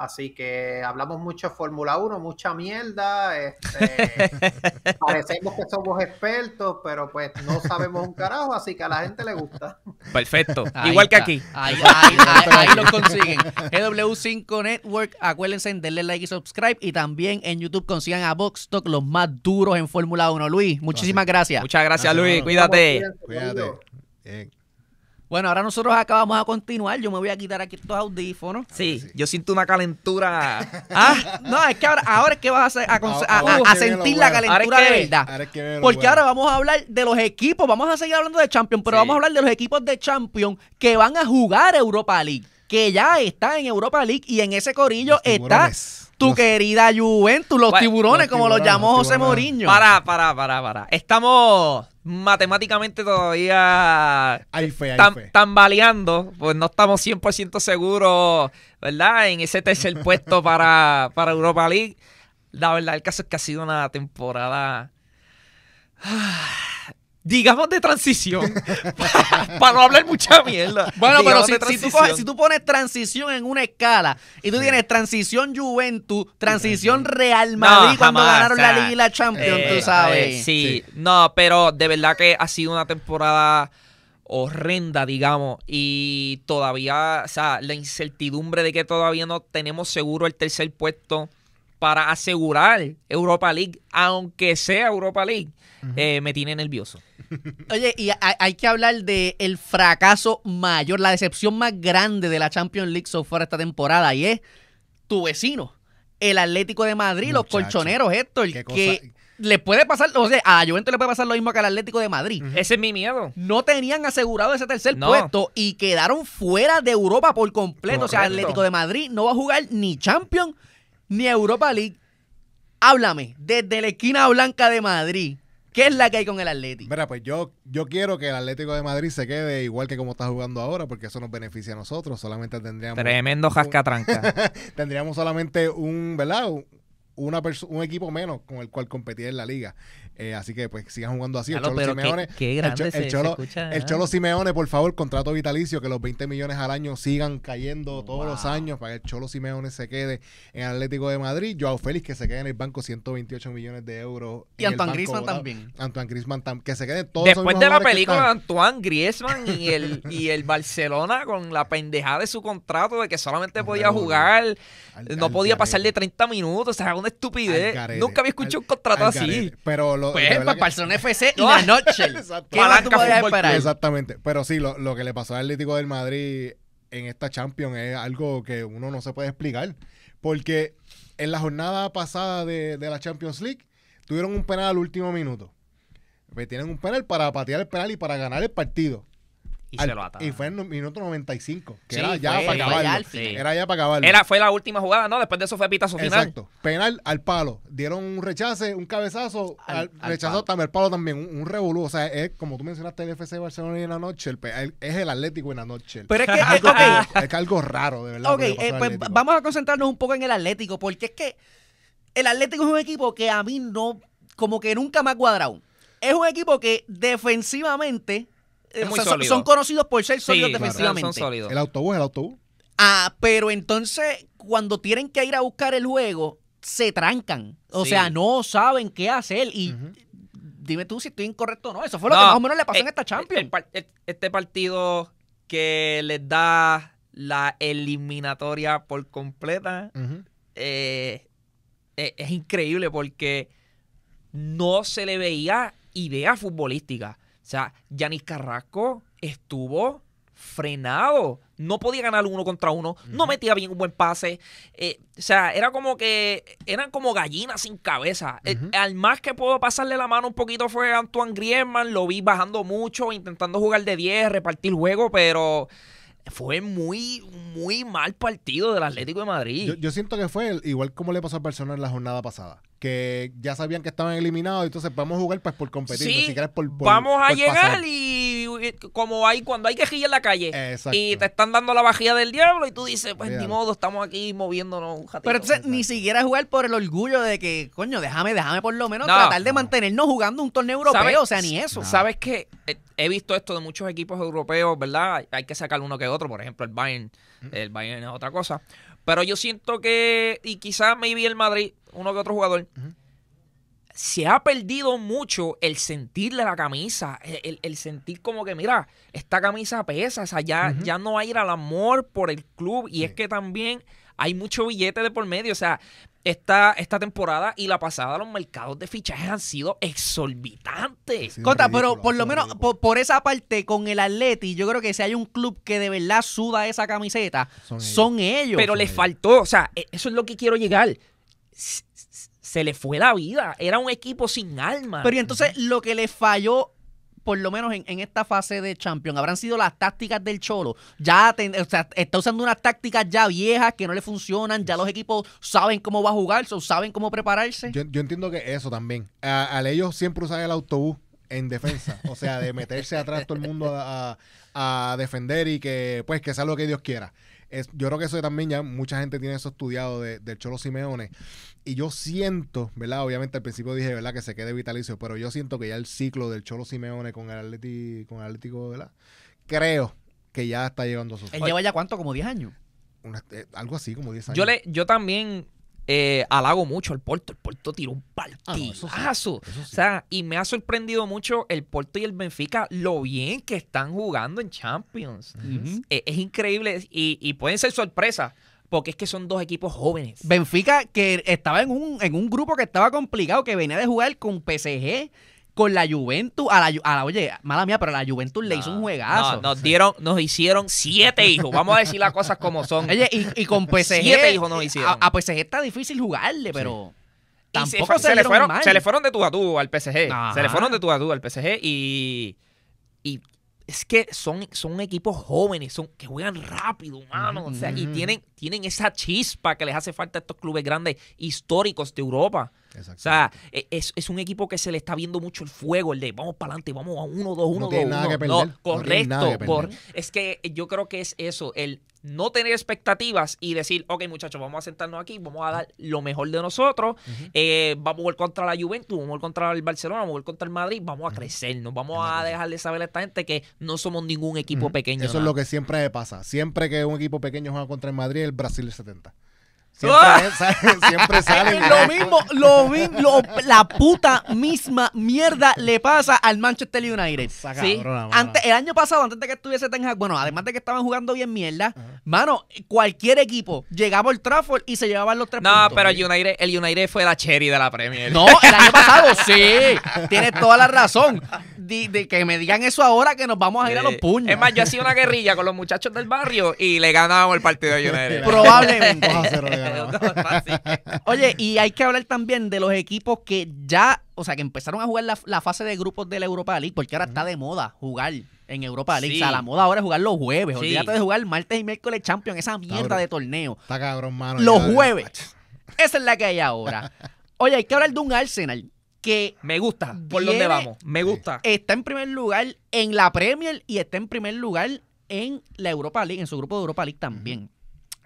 Así que hablamos mucho de Fórmula 1, mucha mierda. Este, parecemos que somos expertos, pero pues no sabemos un carajo, así que a la gente le gusta. Perfecto. Igual que aquí. Ahí, lo consiguen. GW5 e Network, acuérdense en darle like y subscribe. Y también en YouTube consigan a Vox Talk, los más duros en Fórmula 1. Luis, muchísimas gracias. Muchas gracias, Luis. Cuídate. Cuídate. Bueno, ahora nosotros acá vamos a continuar. Yo me voy a quitar aquí estos audífonos. Sí, yo siento una calentura. ah, no, es que ahora, ahora es que vas a, oh, oh, sentir la calentura de verdad. Porque ahora vamos a hablar de los equipos. Vamos a seguir hablando de Champions, pero vamos a hablar de los equipos de Champions que van a jugar Europa League. Que ya está en Europa League y en ese corillo está tu querida Juventus, los tiburones, como los llamó José Mourinho. Para, para, para, para. Estamos matemáticamente todavía tambaleando, pues no estamos 100% seguros, ¿verdad? En ese tercer puesto para, para Europa League. La verdad, el caso es que ha sido una temporada... digamos de transición, para, no hablar mucha mierda. Bueno, pero si, tú pones transición en una escala y tú tienes transición Juventus, transición Real Madrid cuando ganaron la Liga y la Champions, tú eh, sabes. Eh, sí, no, pero de verdad que ha sido una temporada horrenda, digamos, y todavía, o sea, la incertidumbre de que todavía no tenemos seguro el tercer puesto para asegurar Europa League, aunque sea Europa League, eh, me tiene nervioso. Oye, y hay que hablar de el fracaso mayor, la decepción más grande de la Champions League so esta temporada, y es tu vecino, el Atlético de Madrid, los colchoneros, Héctor, que le puede pasar, o sea, a Juventus le puede pasar lo mismo que al Atlético de Madrid. Ese es mi miedo. No tenían asegurado ese tercer puesto y quedaron fuera de Europa por completo. O sea, Atlético de Madrid no va a jugar ni Champions ni Europa League. Háblame, desde la esquina blanca de Madrid, ¿qué es la que hay con el Atlético? Mira, pues yo, yo quiero que el Atlético de Madrid se quede igual que como está jugando ahora, porque eso nos beneficia a nosotros. Solamente tendríamos. Tremendo tranca. tendríamos solamente un, ¿verdad? Una un equipo menos con el cual competir en la liga. Eh, así que pues sigan jugando así. el Cholo Simeone. por favor, contrato vitalicio, que los 20 millones al año sigan cayendo todos los años para que el Cholo Simeone se quede en Atlético de Madrid. Joao Félix que se quede en el banco 128 millones de euros. Y Antoine Griezmann también. Antoine Griezmann, Que se quede Después de la película de Antoine Griezmann y el, y el Barcelona con la pendejada de su contrato de que solamente podía jugar, no podía pasarle 30 minutos, o sea, una estupidez. Nunca había escuchado un contrato así. Pero pero. Pues, pues para Barcelona FC y la noche. Exactamente. Pero sí, lo, que le pasó al Atlético del Madrid en esta Champions es algo que uno no se puede explicar. Porque en la jornada pasada de, de la Champions League tuvieron un penal al último minuto. Pues, tienen un penal para patear el penal y para ganar el partido y Y fue en el minuto 95, que era, ya para acabarlo, era ya para acabarlo. Era, fue la última jugada, ¿no? Después de eso fue pitazo final. Exacto. Penal al palo. Dieron un rechace, un cabezazo, rechazó también, el palo también, un, revolú. O sea, es, como tú mencionaste, el FC Barcelona en la noche, es el Atlético en la noche. Pero es que algo, raro, de verdad. Ok, eh, pues vamos a concentrarnos un poco en el Atlético, porque es que el Atlético es un equipo que a mí no, como que nunca me ha cuadrado. Es un equipo que defensivamente eh, son, conocidos por ser sólidos defensivamente. El autobús, el autobús. Ah, pero entonces cuando tienen que ir a buscar el juego, se trancan. O sea, no saben qué hacer y dime tú si estoy incorrecto o no. Eso fue lo que más o menos le pasó eh, en esta eh, Champions. este partido que les da la eliminatoria por completa es increíble porque no se le veía idea futbolística. O sea, Yanis Carrasco estuvo frenado. No podía ganar uno contra uno. No metía bien un buen pase. Eh, o sea, era como que. Eran como gallinas sin cabeza. Eh, al más que puedo pasarle la mano un poquito fue Antoine Griezmann. Lo vi bajando mucho, intentando jugar de 10, repartir juego, pero. Fue muy, muy mal partido del Atlético de Madrid. Yo, siento que fue igual como le pasó a Barcelona en la jornada pasada que ya sabían que estaban eliminados, y entonces vamos a jugar pues por competir, ni por, Vamos a llegar y como hay cuando hay quejilla en la calle y te están dando la bajía del diablo y tú dices, pues ni modo, estamos aquí moviéndonos un jatito. Pero entonces ni siquiera jugar por el orgullo de que, coño, déjame, déjame por lo menos tratar de mantenernos jugando un torneo europeo, o sea, ni eso. Sabes que eh, he visto esto de muchos equipos europeos, ¿verdad? Hay que sacar uno que otro, por ejemplo, el Bayern, mm. el Bayern es otra cosa. Pero yo siento que, y quizás maybe el Madrid, uno que otro jugador, se ha perdido mucho el sentirle la camisa, el, sentir como que, mira, esta camisa pesa, o sea, ya, no va ya no hay el amor por el club. Y es que también hay mucho billete de por medio. O sea, esta, esta temporada y la pasada, los mercados de fichajes han sido exorbitantes. conta pero por lo menos por, esa parte con el Atleti, yo creo que si hay un club que de verdad suda esa camiseta, son, ellos. Pero les faltó, o sea, e, eso es lo que quiero llegar. Se le fue la vida, era un equipo sin alma. Pero entonces lo que le falló por lo menos en, en esta fase de Champions, habrán sido las tácticas del Cholo? Ya está usando unas tácticas ya viejas que no le funcionan, ya los equipos saben cómo va a jugar, saben cómo prepararse. Yo, yo, entiendo que eso también. A, al ellos siempre usan el autobús en defensa, o sea, de meterse atrás todo el mundo a, a defender y que pues que sea lo que Dios quiera yo creo que eso también ya mucha gente tiene eso estudiado de, del Cholo Simeone. Y yo siento, ¿verdad? Obviamente al principio dije, ¿verdad? Que se quede vitalicio, pero yo siento que ya el ciclo del Cholo Simeone con el, con Atlético, ¿verdad? Creo que ya está llegando su fin. lleva ya cuánto? ¿Como 10 años? Eh, algo así, como 10 años. Yo, le, yo también eh, halago mucho al Porto. El Porto tiró un ah, partido, O sea, y me ha sorprendido mucho el Porto y el Benfica, lo bien que están jugando en Champions. E, es, increíble y, pueden ser sorpresas porque es que son dos equipos jóvenes. Benfica que estaba en un, en un grupo que estaba complicado, que venía de jugar con PSG, con la Juventus, a la, a oye, mala mía, pero la Juventus le hizo un juegazo. nos dieron, nos hicieron siete hijos. Vamos a decir las cosas como son. Oye, y, con PSG. siete hijos nos hicieron. A, PSG está difícil jugarle, pero. Tampoco se, le fueron, se le fueron de tu a tú al PSG. Se le fueron de tu a tu al PSG y, y es que son, son equipos jóvenes, son, que juegan rápido, mano. O sea, y tienen, tienen esa chispa que les hace falta a estos clubes grandes históricos de Europa. O sea, e, es, es, un equipo que se le está viendo mucho el fuego, el de vamos para adelante, vamos a uno, dos, uno, dos, No, correcto. nada que perder. Por, es que yo creo que es eso, el no tener expectativas y decir, ok muchachos, vamos a sentarnos aquí, vamos a dar lo mejor de nosotros, eh, vamos a jugar contra la Juventus, vamos a jugar contra el Barcelona, vamos a jugar contra el Madrid, vamos a crecer crecernos, vamos a dejar de saber a esta gente que no somos ningún equipo pequeño. Eso es lo que siempre pasa. Siempre que un equipo pequeño juega contra el Madrid, el Brasil es 70. Siempre, ¡Ah! sale. lo mismo, lo la puta misma mierda le pasa al Manchester United. ¿sí? el año pasado, antes de que estuviese Ten Hag, bueno, además de que estaban jugando bien mierda, mano, cualquier equipo llegaba al Trafford y se llevaban los tres puntos. No, pero el United, el United fue la cherry de la Premier. No, el año pasado sí. Tienes toda la razón. De, que me digan eso ahora que nos vamos a ir a los eh, puños. Es más, yo hacía una guerrilla con los muchachos del barrio y le ganábamos el partido de United. Probablemente. Oye, y hay que hablar también de los equipos que ya, o sea, que empezaron a jugar la, fase de grupos de la Europa League, porque ahora está de moda jugar en Europa League. O sea, la moda ahora es jugar los jueves. Olvídate de jugar martes y miércoles Champions, esa mierda de torneo. Está cabrón, mano. Los jueves. esa es la que hay ahora. Oye, hay que hablar de un Arsenal que me gusta por donde dónde vamos me gusta está en primer lugar en la Premier y está en primer lugar en la Europa League en su grupo de Europa League también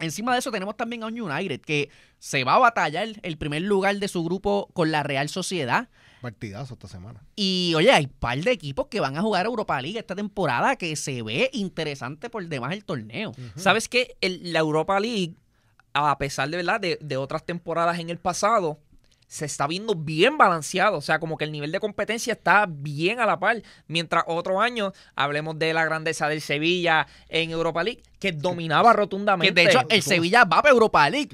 Encima de eso tenemos también a un United que se va a batallar el primer lugar de su grupo con la Real Sociedad. Partidazo esta semana. Y oye, hay un par de equipos que van a jugar Europa League esta temporada que se ve interesante por demás del torneo. ¿Sabes que El, la Europa League, a pesar de verdad de, de otras temporadas en el pasado, se está viendo bien balanceado. O sea, como que el nivel de competencia está bien a la par. Mientras otro año, hablemos de la grandeza del Sevilla en Europa League, que dominaba rotundamente. de hecho, el Sevilla va para Europa League.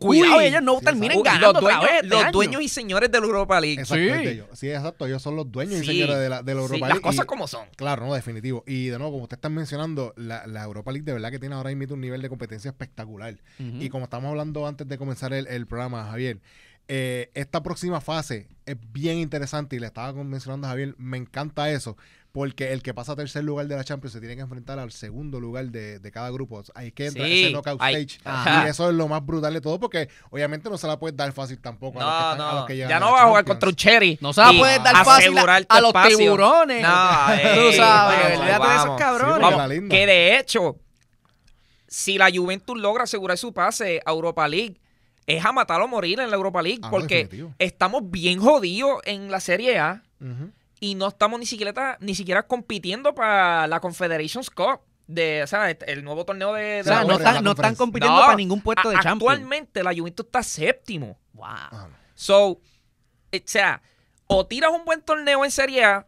cuidado, ellos no terminen ganando. Los, dueños, dueños, y señores de la Europa League. sí. sí, exacto. Ellos son los dueños y señores de la, Europa League. Las cosas como son. Claro, no, definitivo. Y de nuevo, como usted está mencionando, la, Europa League de verdad que tiene ahora mismo un nivel de competencia espectacular. Y como estamos hablando antes de comenzar el, el programa, Javier eh, esta próxima fase es bien interesante y le estaba mencionando a Javier, me encanta eso, porque el que pasa a tercer lugar de la Champions se tiene que enfrentar al segundo lugar de, cada grupo. Hay que entrar en ese knockout stage. Y eso es lo más brutal de todo, porque obviamente no se la puede dar fácil tampoco a, los que Ya no va a jugar contra un No se la puede dar fácil a, los tiburones. Tú sabes, que de hecho, si la Juventus logra asegurar su pase a Europa League, es a matar o morir en la Europa League, ah, porque estamos bien jodidos en la Serie A y no estamos ni siquiera, ni siquiera compitiendo para la Confederations Cup. De, o sea, este, el nuevo torneo de... O sea, no, no están compitiendo para ningún puesto de Champions. Actualmente la Juventus está séptimo. Wow. So, eh, o sea, o tiras un buen torneo en Serie A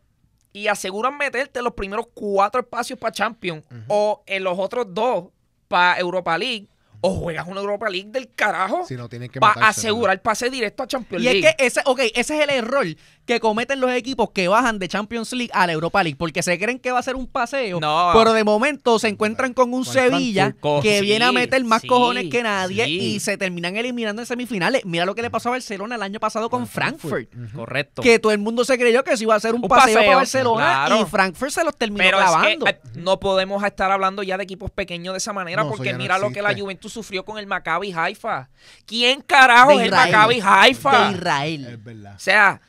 y aseguras meterte en los primeros cuatro espacios para Champions o en los otros dos para Europa League o juegas una Europa League del carajo si no, tienes que para asegurar el pase directo a Champions League. Y es que ese, okay, ese es el error que cometen los equipos que bajan de Champions League a la Europa League, porque se creen que va a ser un paseo, pero de momento se encuentran con un Sevilla que viene a meter más cojones que nadie y se terminan eliminando en semifinales. Mira lo que le pasó a Barcelona el año pasado con, Frankfurt. Correcto. Que todo el mundo se creyó que se iba a hacer un, paseo, para Barcelona y Frankfurt se los terminó clavando. Eh, no podemos estar hablando ya de equipos pequeños de esa manera, porque mira lo que la Juventus sufrió con el Maccabi Haifa. ¿Quién carajo es el Maccabi Haifa? Israel. Es verdad. O sea,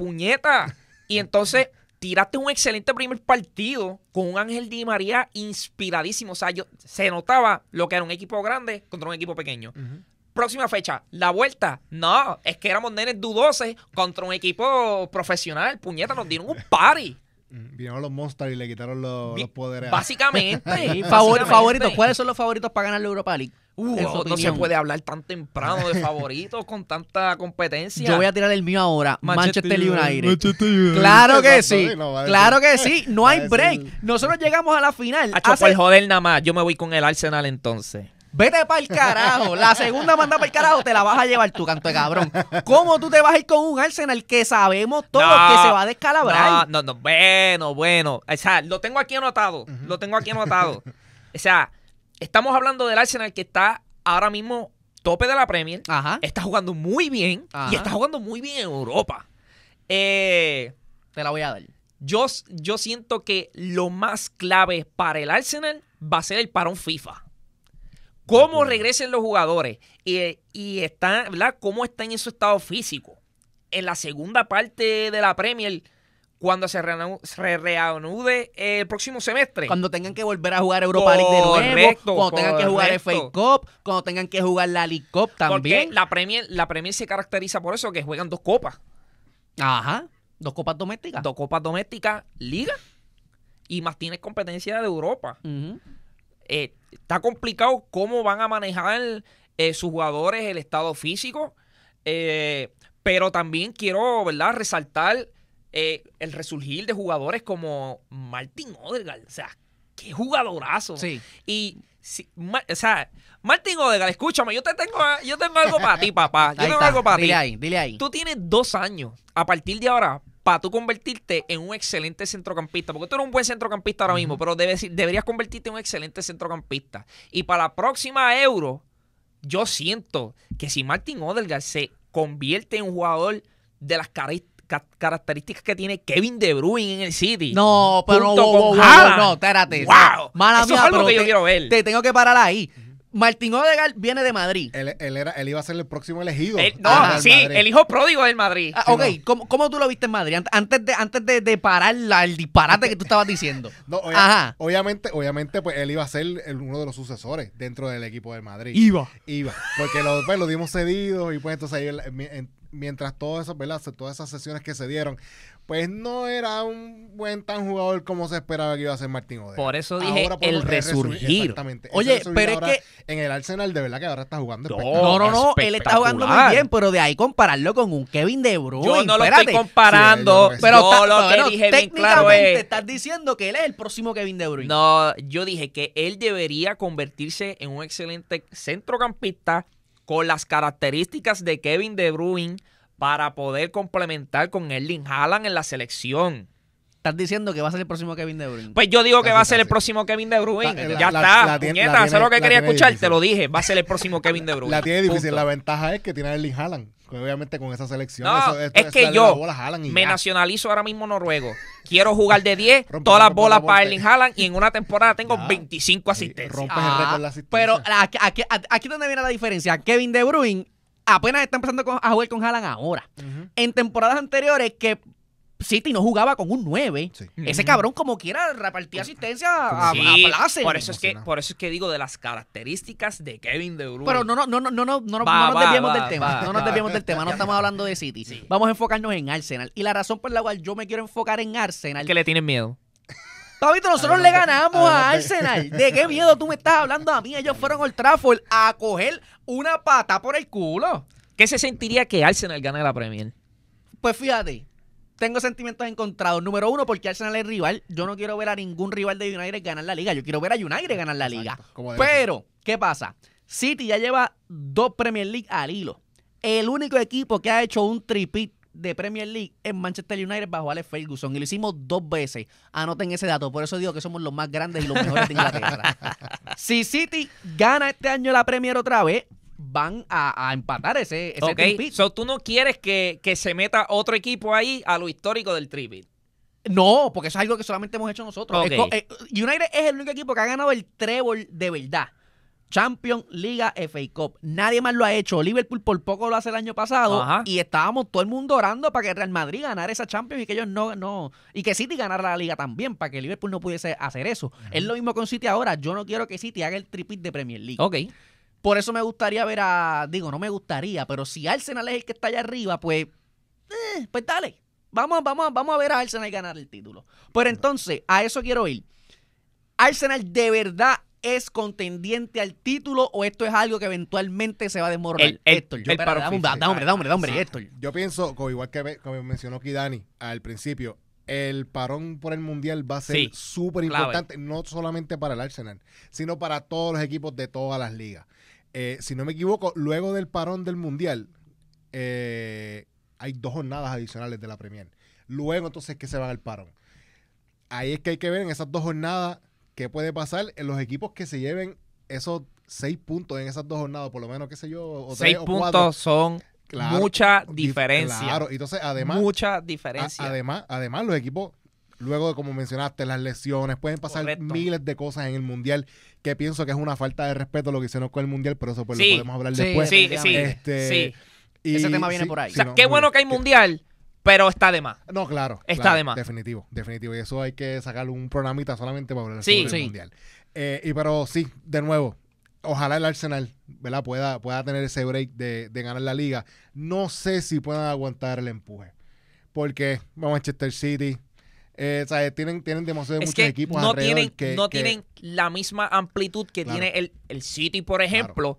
puñeta. Y entonces tiraste un excelente primer partido con un Ángel Di María inspiradísimo. O sea, se notaba lo que era un equipo grande contra un equipo pequeño. Próxima fecha, la vuelta. No, es que éramos nenes dudosos contra un equipo profesional. Puñeta, nos dieron un party. Mm, vinieron los Monsters y le quitaron los, poderes. Básicamente, favoritos. ¿Cuáles son los favoritos para ganar la Europa League? Uh, no se puede hablar tan temprano de favoritos con tanta competencia. Yo voy a tirar el mío ahora. Manchester, United. Claro que sí. claro que sí. No hay break. Nosotros llegamos a la final. joder nada más, yo me voy con el Arsenal entonces. Vete para el carajo. La segunda manda para el carajo te la vas a llevar tú, canto de cabrón. ¿Cómo tú te vas a ir con un Arsenal que sabemos Todo que se va a descalabrar? No, no, Bueno, bueno. O sea, lo tengo aquí anotado. Lo tengo aquí anotado. O sea, estamos hablando del Arsenal que está ahora mismo tope de la Premier. Está jugando muy bien. Y está jugando muy bien en Europa. Eh, te la voy a dar. Yo, yo siento que lo más clave para el Arsenal va a ser el parón FIFA cómo regresen los jugadores y, está, ¿verdad? cómo están en su estado físico. En la segunda parte de la Premier, cuando se reanude el próximo semestre. Cuando tengan que volver a jugar Europa League de nuevo, cuando tengan que jugar el FA Cup, cuando tengan que jugar la League Cup también. la Premier, la Premier se caracteriza por eso, que juegan dos copas. Ajá, dos copas domésticas. Dos copas domésticas, liga. Y más tienes competencia de Europa. Eh, está complicado cómo van a manejar eh, sus jugadores el estado físico, eh, pero también quiero, ¿verdad?, resaltar el resurgir de jugadores como Martin Odegaard. O sea, qué jugadorazo. Sí. Y o escúchame, yo te tengo, yo tengo algo para ti, papá. Yo tengo algo para ti. Dile ahí, dile ahí. Tú tienes dos años. A partir de ahora, para tú convertirte en un excelente centrocampista. Porque tú eres un buen centrocampista ahora mismo, pero deberías convertirte en un excelente centrocampista. Y para la próxima Euro, yo siento que si Martin Odegaard se convierte en un jugador de las características que tiene Kevin De Bruyne en el City. No, pero no, no, espérate. eso es algo que yo quiero ver. Te tengo que parar ahí. Martín Odegaard viene de Madrid. Él, era, él iba a ser el próximo elegido. sí, el, hijo pródigo del Madrid. Ah, ok, ¿Cómo, tú lo viste en Madrid? Antes de, antes de, de parar el disparate que tú estabas diciendo. obviamente, obviamente, pues él iba a ser uno de los sucesores dentro del equipo del Madrid. Iba. Iba. Porque lo, pues, lo dimos cedido y pues entonces ahí, mientras todas esas, todas esas sesiones que se dieron, pues no era un buen tan jugador como se esperaba que iba a ser Martín Odell. Por eso dije el resurgir. Oye, pero es que en el Arsenal de verdad que ahora está jugando No, no, no, él está jugando muy bien, pero de ahí compararlo con un Kevin De Bruyne. Yo no lo estoy comparando, pero yo lo estás diciendo que él es el próximo Kevin De Bruyne. No, yo dije que él debería convertirse en un excelente centrocampista con las características de Kevin De Bruyne para poder complementar con Erling Haaland en la selección. Estás diciendo que va a ser el próximo Kevin De Bruyne. Pues yo digo que va a ser el próximo Kevin De Bruyne. ya está, la, eso es lo que quería escuchar, te lo dije, va a ser el próximo Kevin De Bruyne. La tiene difícil, la ventaja es que tiene a Erling Haaland. Obviamente con esa selección. es que yo me nacionalizo ahora mismo noruego. Quiero jugar de 10, todas las bolas para Erling Haaland y en una temporada tengo 25 asistencias. el récord ah, Pero aquí, aquí, donde viene la diferencia. Kevin De Bruyne apenas está empezando a jugar con Haaland ahora. En temporadas anteriores que City no jugaba con un 9. Ese cabrón como quiera repartía asistencia a, Por eso es que por eso es que digo de las características de Kevin De Bruyne. Pero no no no no no no, no, no nos desviemos del tema, no nos desviemos del tema, no estamos hablando de City. Vamos a enfocarnos en Arsenal y la razón por la cual yo me quiero enfocar en Arsenal que le tienen miedo. Papito, nosotros le ganamos a Arsenal. ¿De qué miedo tú me estás hablando a mí? Ellos fueron al Trafford a coger una pata por el culo. ¿Qué se sentiría que Arsenal gane la Premier? Pues fíjate, tengo sentimientos encontrados. Número uno, porque Arsenal es rival. Yo no quiero ver a ningún rival de United ganar la liga. Yo quiero ver a United ganar la liga. Pero, ¿qué pasa? City ya lleva dos Premier League al hilo. El único equipo que ha hecho un tripito de Premier League en Manchester United bajo Alex Ferguson. Y lo hicimos dos veces. Anoten ese dato. Por eso digo que somos los más grandes y los mejores de Inglaterra. si City gana este año la Premier otra vez, van a, empatar ese, ese So, tú no quieres que, se meta otro equipo ahí a lo histórico del tripit. No, porque eso es algo que solamente hemos hecho nosotros. Eh, United es el único equipo que ha ganado el trébol de verdad. Champions, Liga, FA Cup. Nadie más lo ha hecho. Liverpool por poco lo hace el año pasado y estábamos todo el mundo orando para que Real Madrid ganara esa Champions y que ellos no, no y que City ganara la Liga también para que Liverpool no pudiese hacer eso. Es lo mismo con City ahora. Yo no quiero que City haga el tripit de Premier League. Ok. Por eso me gustaría ver a, digo, no me gustaría, pero si Arsenal es el que está allá arriba, pues, eh, pues dale. Vamos, vamos, vamos a ver a Arsenal ganar el título. Pero entonces, a eso quiero ir. Arsenal de verdad es contendiente al título o esto es algo que eventualmente se va a demorar esto yo, dame, dame, Héctor. Yo pienso, igual que como mencionó Dani al principio, el parón por el Mundial va a ser súper importante, no solamente para el Arsenal, sino para todos los equipos de todas las ligas. Eh, si no me equivoco, luego del parón del Mundial, eh, hay dos jornadas adicionales de la Premier. Luego entonces que se va al parón. Ahí es que hay que ver en esas dos jornadas qué puede pasar en los equipos que se lleven esos seis puntos en esas dos jornadas, por lo menos, qué sé yo, seis puntos son mucha diferencia. Claro, entonces además... Mucha diferencia. además, además, los equipos, luego de como mencionaste, las lesiones, pueden pasar miles de cosas en el Mundial, que pienso que es una falta de respeto lo que hicieron con el Mundial, pero eso pues lo podemos hablar después. Sí, sí. Este, Ese tema viene por ahí. O sea, qué bueno que hay Mundial pero está de más. No, claro. Está de más. Definitivo, definitivo. Y eso hay que sacarle un programita solamente para volver sí, sí. el Mundial. Eh, y pero sí, de nuevo, ojalá el Arsenal Pueda, pueda tener ese break de, ganar la liga. No sé si puedan aguantar el empuje. Porque Manchester City, eh, o tienen, tienen demasiado muchos equipos no alrededor tienen, no tienen la misma amplitud que tiene el, el City, por ejemplo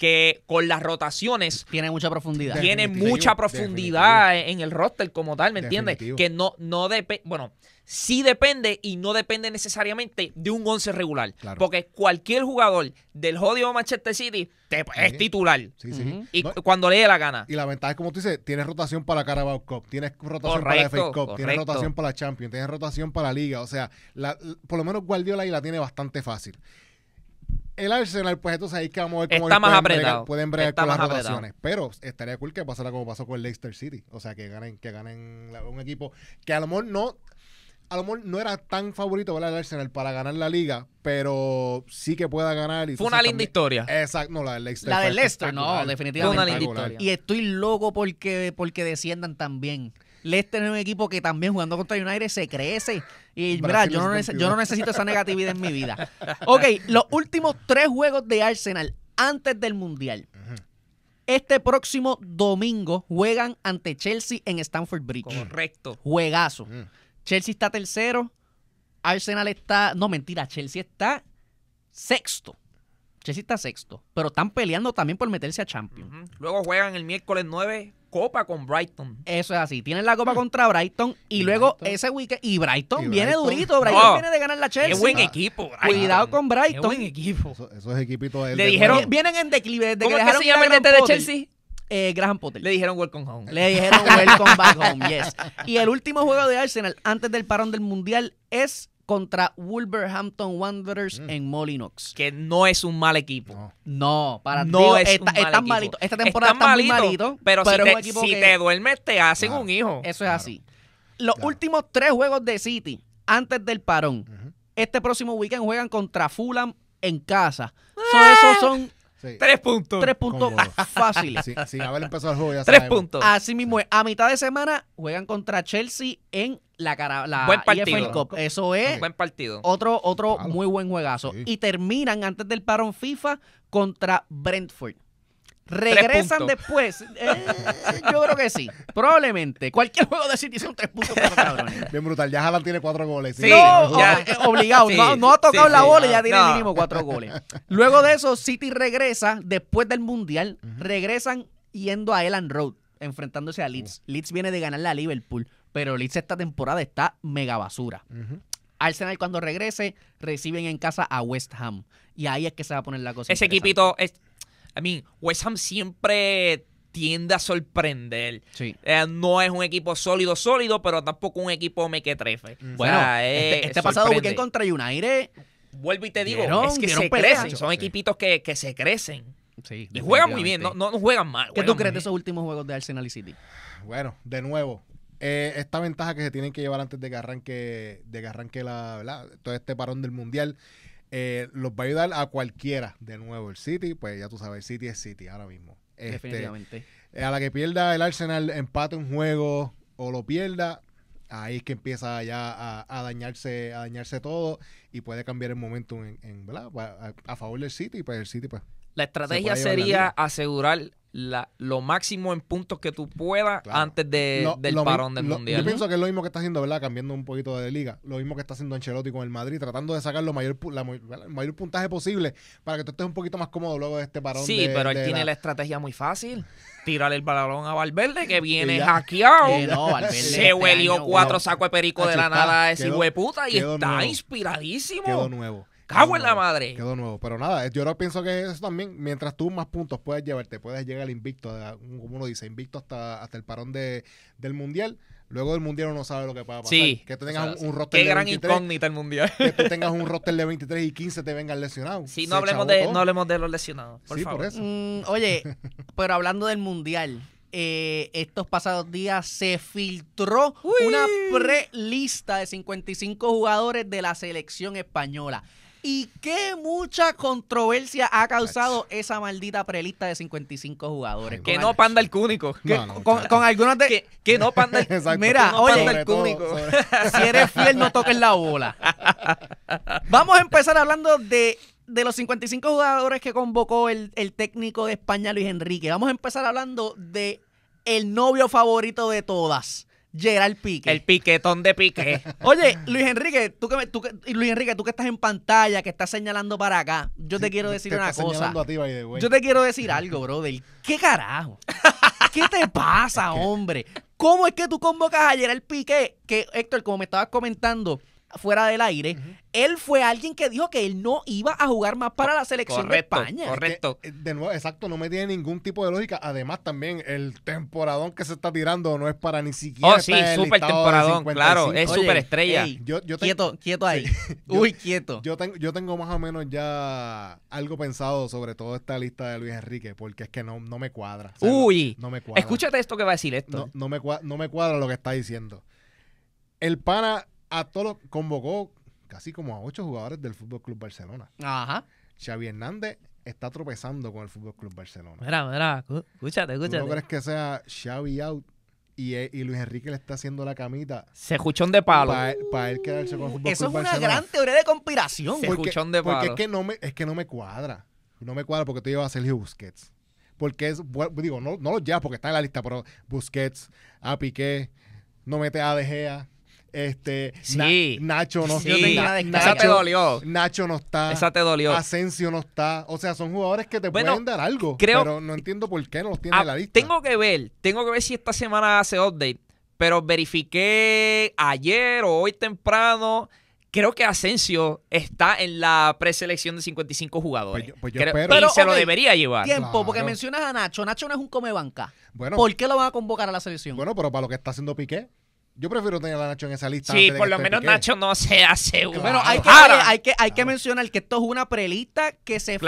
que con las rotaciones tiene mucha profundidad. Tiene mucha profundidad en el roster como tal, ¿me entiendes? Que no, no depende, bueno, sí depende y no depende necesariamente de un once regular. Porque cualquier jugador del jodido Manchester City es titular. Y cuando le dé la gana. Y la ventaja es como tú dices, tienes rotación para Carabao Cup, tienes rotación para la FA Cup, tienes rotación para la Champions, tienes rotación para la Liga. O sea, por lo menos Guardiola ahí la tiene bastante fácil el Arsenal, pues entonces ahí que vamos a ver cómo pueden Bregar, con las relaciones. rotaciones. Pero estaría cool que pasara como pasó con el Leicester City. O sea, que ganen, que ganen un equipo que a lo mejor no a lo mejor no era tan favorito ¿verdad? el Arsenal para ganar la liga, pero sí que pueda ganar. Fue una linda historia. Exacto, no, la del Leicester. La del Leicester, no, definitivamente. Fue una linda historia. Y estoy loco porque, porque desciendan también. Lester es un equipo que también jugando contra United se crece. Y mira, yo no, necesito esa negatividad en mi vida. Ok, los últimos tres juegos de Arsenal antes del Mundial. Este próximo domingo juegan ante Chelsea en Stamford Bridge. Correcto. Juegazo. Chelsea está tercero. Arsenal está. No, mentira, Chelsea está sexto. Chelsea está sexto, pero están peleando también por meterse a Champions. Luego juegan el miércoles 9 Copa con Brighton. Eso es así. Tienen la Copa contra Brighton y, luego ese weekend. Y Brighton, viene durito. Brighton viene de ganar la Chelsea. Qué buen equipo. Cuidado con Brighton. Qué buen equipo. Eso, esos equipitos. Le dijeron. Vienen en declive. Desde ¿Cómo que se llama el de Chelsea? Eh, Graham Potter. Le dijeron welcome home. Le dijeron welcome back home, yes. Y el último juego de Arsenal antes del parón del Mundial es contra Wolverhampton Wanderers mm. en Molinox. Que no es un mal equipo. No, para no es malito. Esta temporada está malito, malito, pero, si, te, duermes te hacen un hijo. Eso es así. Los últimos tres juegos de City antes del parón. Este próximo weekend juegan contra Fulham en casa. Ah. esos son Tres puntos. Tres puntos fáciles. Sin, haber empezado el juego ya Tres puntos. Así mismo es. A mitad de semana juegan contra Chelsea en la, cara, buen e partido. Cup. Eso es. Buen partido. Otro, otro muy buen juegazo. Y terminan antes del parón FIFA contra Brentford regresan después. Eh, yo creo que sí. Probablemente. Cualquier juego de City son tres puntos para Bien brutal. Ya Haaland tiene cuatro goles. Sí, eh, obligado. no, ha tocado la bola y ya tiene mínimo cuatro goles. Luego de eso, City regresa después del Mundial. Regresan yendo a Elan Road, enfrentándose a Leeds. Oh. Leeds viene de ganar a Liverpool, pero Leeds esta temporada está mega basura. Arsenal cuando regrese reciben en casa a West Ham y ahí es que se va a poner la cosa. Ese equipito I mean, West Ham siempre tiende a sorprender. Sí. Eh, no es un equipo sólido, sólido, pero tampoco un equipo mequetrefe. Mm. Bueno, este, eh, este pasado weekend contra United. Vuelvo y te digo, es que se crecen. Son equipitos que, que, se crecen. Sí, y juegan muy bien, no, no, juegan mal. ¿Qué tú crees de esos últimos juegos de Arsenal y City? Bueno, de nuevo, eh, esta ventaja que se tienen que llevar antes de que arranque, de que arranque la, ¿verdad? todo este parón del Mundial eh, los va a ayudar a cualquiera. De nuevo, el City, pues ya tú sabes, City es City ahora mismo. Este, eh, a la que pierda el Arsenal, empate un juego o lo pierda, ahí es que empieza ya a, dañarse a dañarse todo y puede cambiar el momento en, pues, A, favor del City, para pues, el City, pues. La estrategia sería asegurar la, lo máximo en puntos que tú puedas antes de, del parón del mundial. Yo pienso que es lo mismo que está haciendo, ¿verdad? Cambiando un poquito de liga. Lo mismo que está haciendo Ancelotti con el Madrid, tratando de sacar lo mayor, el mayor puntaje posible para que tú estés un poquito más cómodo luego de este parón. Sí, pero él tiene la... estrategia muy fácil. Tirar el balón a Valverde que viene hackeado. no, se este huelió cuatro sacos de perico de la nada a ese hueputa y está inspiradísimo. Quedó nuevo. Cago en la madre. Quedó nuevo. Pero nada, eh, yo no pienso que eso también, mientras tú más puntos puedes llevarte, puedes llegar al invicto, como uno dice, invicto hasta, hasta el parón del mundial. Luego del mundial uno sabe lo que va a pasar. Sí, que tengas un, qué gran incógnita el mundial. Que tú tengas un roster de 23 y 15 te vengan lesionados. Sí, no hablemos, de, no hablemos de los lesionados. Por favor. Mm, oye, pero hablando del mundial, eh, estos pasados días se filtró una pre-lista de 55 jugadores de la selección española. Y qué mucha controversia ha causado esa maldita prelista de 55 jugadores. que no panda el cúnico. Que, no, con, algunas Que, no panda el Mira, cúnico. si eres fiel, no toques la bola. Vamos a empezar hablando de los 55 jugadores que convocó el, el, técnico de España, Luis Enrique, vamos a empezar hablando de el novio favorito de todas. Gerald Piqué. El piquetón de Piqué. Oye, Luis Enrique, tú que, tú Luis Enrique, tú que estás en pantalla, que estás señalando para acá, yo te quiero decir una cosa. yo te quiero decir algo, brother. ¿Qué carajo? ¿Qué te pasa, hombre? ¿Cómo es que tú convocas a Gerald Piqué? Que, Héctor, como me estabas comentando, fuera del aire, él fue alguien que dijo que él no iba a jugar más para la selección de España. Correcto. Eh, de nuevo, exacto, no me tiene ningún tipo de lógica. Además, también el temporadón que se está tirando no es para ni siquiera. Oh, sí, súper temporadón, claro, es súper estrella. quieto, quieto ahí. Uy, quieto. Yo tengo, yo tengo más o menos ya algo pensado sobre toda esta lista de Luis Enrique, porque es que no, no me cuadra. Uy, no, me cuadra. Escúchate esto que va a decir esto. No, me no me cuadra lo que está diciendo. El pana a todos convocó casi como a ocho jugadores del Fútbol Club Barcelona. Ajá. Xavi Hernández está tropezando con el Fútbol Club Barcelona. escúchate, escúchate. ¿Tú no crees que sea Xavi out eh, y, Luis Enrique le está haciendo la camita? Se de palo. Para él quedarse con el Fútbol Barcelona. Eso es una gran teoría de conspiración. Se Porque es que no me, es que no me cuadra. No me cuadra porque tú llevas a Sergio Busquets. Porque es, digo, no, no los llevas porque está en la lista, pero Busquets, a Piqué, no mete a De Gea. Este, sí. Nacho no está. Esa te dolió. Nacho no está. Esa te dolió. Asensio no está. O sea, son jugadores que te pueden dar algo. Creo, pero no entiendo por qué no los tiene ah, la lista. Tengo que ver. Tengo que ver si esta semana hace update. Pero verifiqué ayer o hoy temprano creo que Asensio está en la preselección de 55 jugadores. Pues yo, pues pero, se lo debería llevar. Tiempo, porque mencionas a Nacho. Nacho no es un comebanca. Bueno, ¿Por qué lo van a convocar a la selección? Bueno, pero para lo que está haciendo Piqué. Yo prefiero tener a Nacho en esa lista. Sí, por lo menos Nacho no se hace uno. Bueno, hay que, hay, que, mencionar que esto es una prelista que se filtró.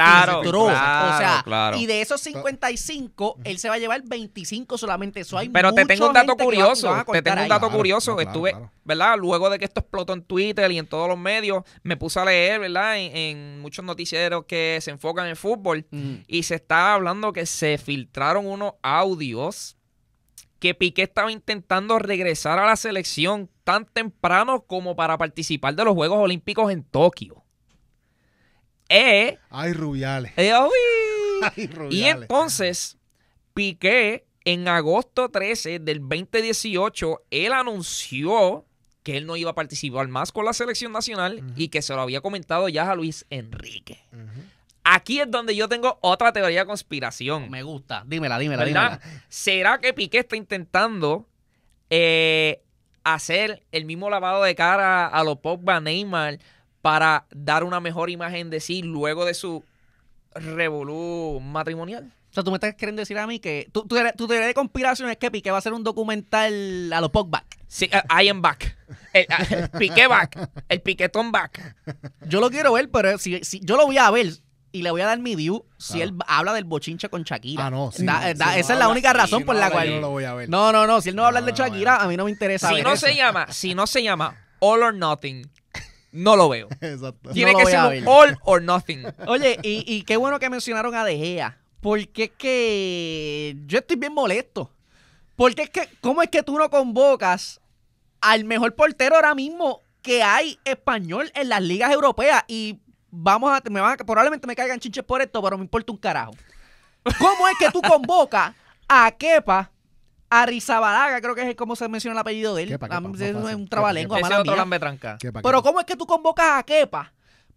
Claro, o sea, y de esos 55, él se va a llevar 25 solamente. Eso hay Pero te tengo un dato curioso. te tengo un dato curioso. Estuve, ¿verdad? Luego de que esto explotó en Twitter y en todos los medios, me puse a leer, ¿verdad? En, muchos noticieros que se enfocan en fútbol. Mm. Y se está hablando que se filtraron unos audios que Piqué estaba intentando regresar a la selección tan temprano como para participar de los Juegos Olímpicos en Tokio. E Ay, Rubiales. Eh, y, Ay, Rubiales. y entonces, Piqué, en agosto 13 del 2018, él anunció que él no iba a participar más con la selección nacional y que se lo había comentado ya a Luis Enrique. Aquí es donde yo tengo otra teoría de conspiración. Me gusta, dímela, dímela, dímela. ¿Será que Piqué está intentando eh, hacer el mismo lavado de cara a los Pogba Neymar para dar una mejor imagen de sí luego de su revolución matrimonial? O sea, tú me estás queriendo decir a mí que tu, teoría de conspiración es que Piqué va a hacer un documental a los Pogba. Sí, eh, I am back. El, eh, Piqué back. El piquetón back. Yo lo quiero ver, pero si yo lo voy a ver y le voy a dar mi view si él habla del bochinche con Shakira. Ah, no. Sí, esa es la única razón por la cual. no, no, no, Si él no va a hablar de Shakira, a mí no me interesa. Si no se llama, si no se llama All or Nothing. No lo veo. Exacto. Tiene que ser all or nothing. Oye, y, y, qué bueno que mencionaron a De Gea. Porque es que yo estoy bien molesto. Porque es que, ¿cómo es que tú no convocas al mejor portero ahora mismo que hay español en las ligas europeas? Y vamos a, me probablemente me caigan chinches por esto, pero me importa un carajo. ¿Cómo es que tú convocas a Kepa, a Rizabalaga, creo que es como se menciona el apellido de él? Ah, es un trabalengua, Pero ¿cómo es que tú convocas a Kepa,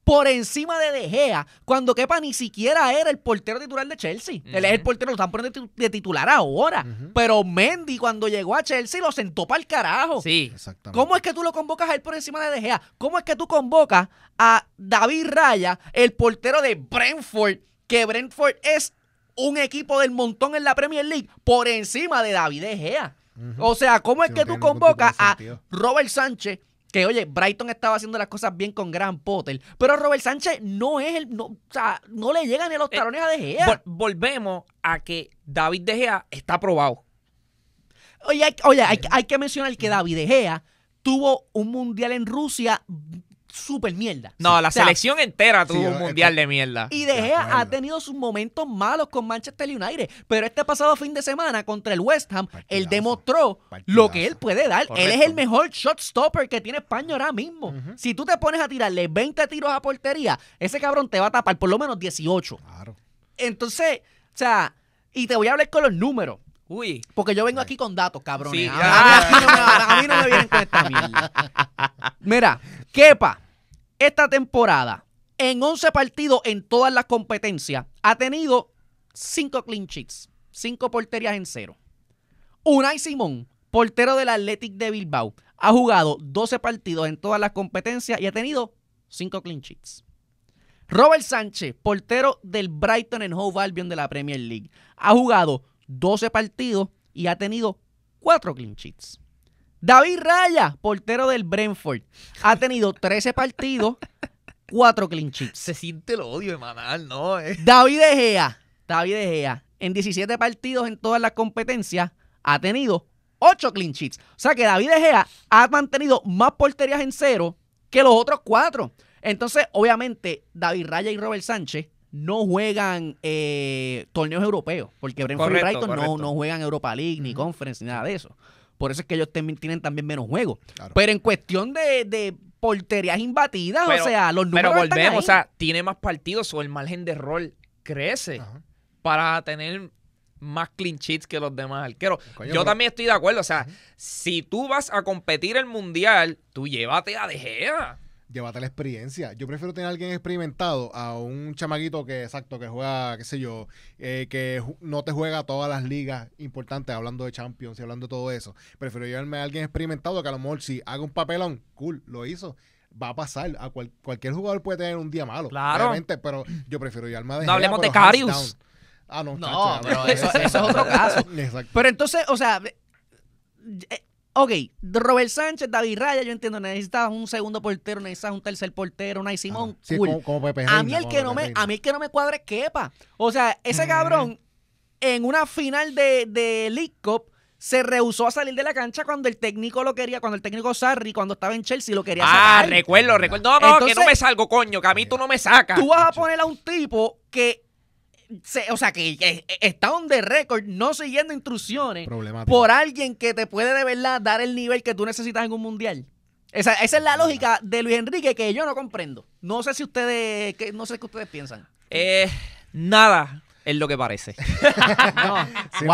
por encima de De Gea, cuando quepa, ni siquiera era el portero titular de Chelsea. Él es el portero, lo están poniendo de titular ahora. Pero Mendy, cuando llegó a Chelsea, lo sentó para el carajo. Sí. Exactamente. ¿Cómo es que tú lo convocas a él por encima de De Gea? ¿Cómo es que tú convocas a David Raya, el portero de Brentford, que Brentford es un equipo del montón en la Premier League, por encima de David De Gea? O sea, ¿cómo es que tú convocas a Robert Sánchez, que oye, Brighton estaba haciendo las cosas bien con Gran Potter, pero Robert Sánchez no es el, no, o sea, no le llegan ni los eh, talones a De Gea. volvemos a que David De Gea está aprobado. Oye, hay, hay, que mencionar que David De Gea tuvo un mundial en Rusia súper mierda. No, la selección entera tuvo un mundial de mierda. Y De Gea ha tenido sus momentos malos con Manchester United, pero este pasado fin de semana contra el West Ham, él demostró lo que él puede dar. Él es el mejor shot stopper que tiene España ahora mismo. Si tú te pones a tirarle 20 tiros a portería, ese cabrón te va a tapar por lo menos 18. Claro. Entonces, o sea, y te voy a hablar con los números. Uy. Porque yo vengo aquí con datos, cabrón vienen con esta mierda. Mira, quepa. Esta temporada, en 11 partidos en todas las competencias, ha tenido 5 clean sheets, 5 porterías en cero. Unai Simón, portero del Athletic de Bilbao, ha jugado 12 partidos en todas las competencias y ha tenido 5 clean sheets. Robert Sánchez, portero del Brighton en Hove Albion de la Premier League, ha jugado 12 partidos y ha tenido 4 clean sheets. David Raya, portero del Brentford, ha tenido 13 partidos, 4 clean sheets. Se siente el odio de ¿no? David Egea, David Egea, en 17 partidos en todas las competencias, ha tenido 8 clean sheets. O sea que David Egea ha mantenido más porterías en cero que los otros 4. Entonces, obviamente, David Raya y Robert Sánchez no juegan eh, torneos europeos, porque Brentford Brighton no, no juegan Europa League, ni Conference, ni nada de eso. Por eso es que ellos tienen también menos juegos. Pero en cuestión de, porterías imbatidas, o sea, los números. Pero volvemos, o sea, tiene más partidos o el margen de rol crece para tener más clean sheets que los demás arqueros. Yo también estoy de acuerdo. O sea, si tú vas a competir el mundial, tú llévate a De Gea llévate la experiencia. Yo prefiero tener a alguien experimentado a un chamaguito que, exacto, que juega, qué sé yo, eh, que no te juega todas las ligas importantes, hablando de Champions y hablando de todo eso. Prefiero llevarme a alguien experimentado que a lo mejor si haga un papelón, cool, lo hizo. Va a pasar. cualquier jugador puede tener un día malo. Claro. pero yo prefiero llevarme a No hablemos de Carius. Ah, no. No, pero eso, es otro caso. Pero entonces, o sea, Ok, Robert Sánchez, David Raya, yo entiendo, necesitas un segundo portero, necesitas un tercer portero, una Simón. cool. a mí el que no me, a mí el que no me cuadre es O sea, ese mm. cabrón en una final de, de League Cup se rehusó a salir de la cancha cuando el técnico lo quería, cuando el técnico Sarri, cuando estaba en Chelsea, lo quería ah, sacar. Ah, recuerdo, recuerdo. No, no, que no me salgo, coño, que a mí tú no me sacas. Tú vas a poner a un tipo que o sea, que, eh, está on récord no siguiendo instrucciones por alguien que te puede de verdad dar el nivel que tú necesitas en un mundial. Esa, es la lógica de Luis Enrique que yo no comprendo. No sé si ustedes, que, no sé qué ustedes piensan. Eh, nada, es lo que parece. de,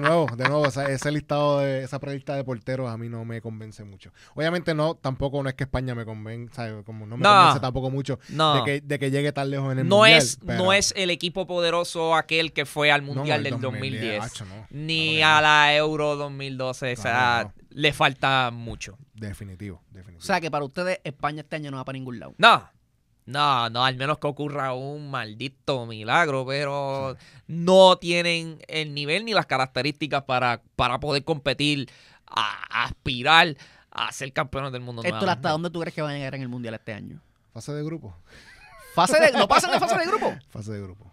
nuevo, de nuevo, ese listado de esa prelista de porteros a mí no me convence mucho. Obviamente no, tampoco no es que España me convence, como no me convence tampoco mucho de que, de, que, llegue tan lejos en el no Es, No es el equipo poderoso aquel que fue al mundial del 2010, 2010 ni a la Euro 2012, o sea, le falta mucho. Definitivo, definitivo. O sea que para ustedes España este año no va para ningún lado. No. No, no, al menos que ocurra un maldito milagro, pero no tienen el nivel ni las características para, para poder competir, aspirar a ser campeones del mundo. tú ¿hasta dónde tú crees que van a llegar en el Mundial este año? Fase de grupo. ¿No pasan de fase de grupo? Fase de grupo.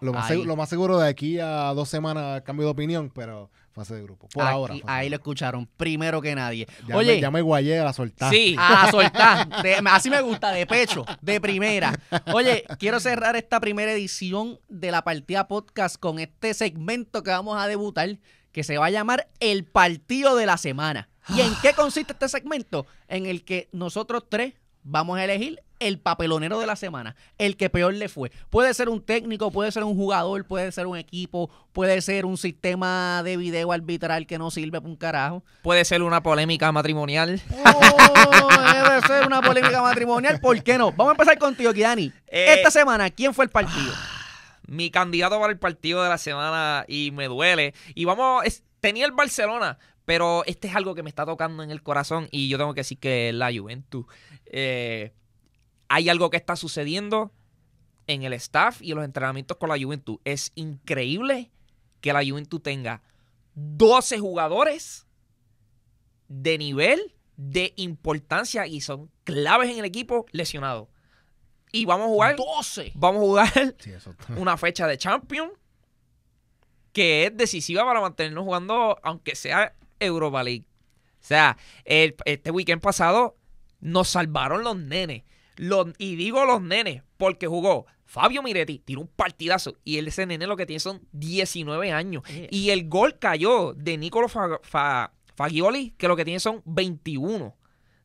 Lo más, seguro, de aquí a dos semanas cambio de opinión, pero fase de grupo. Por ahora. Ahí lo escucharon, primero que nadie. Ya Oye, me, ya guayé a la soltar. Sí, a ah, la soltar. así me gusta, de pecho, de primera. Oye, quiero cerrar esta primera edición de la partida podcast con este segmento que vamos a debutar, que se va a llamar El Partido de la Semana. ¿Y en qué consiste este segmento? En el que nosotros tres vamos a elegir el papelonero de la semana, el que peor le fue. Puede ser un técnico, puede ser un jugador, puede ser un equipo, puede ser un sistema de video arbitral que no sirve para un carajo. Puede ser una polémica matrimonial. Oh, debe ser una polémica matrimonial, ¿por qué no? Vamos a empezar contigo, Kidani. Eh, Esta semana, ¿quién fue el partido? Ah, mi candidato para el partido de la semana y me duele. Y vamos, tenía el Barcelona, pero este es algo que me está tocando en el corazón y yo tengo que decir que la Juventus. Eh, hay algo que está sucediendo en el staff y en los entrenamientos con la Juventus. Es increíble que la Juventus tenga 12 jugadores de nivel, de importancia y son claves en el equipo lesionados. Y vamos a jugar 12. Vamos a jugar una fecha de Champions que es decisiva para mantenernos jugando, aunque sea Europa League. O sea, este weekend pasado nos salvaron los nenes. y digo los nenes, porque jugó Fabio Miretti, tiró un partidazo. Y ese nene lo que tiene son 19 años. Eh. Y el gol cayó de Nicolo Fagioli, que lo que tiene son 21. O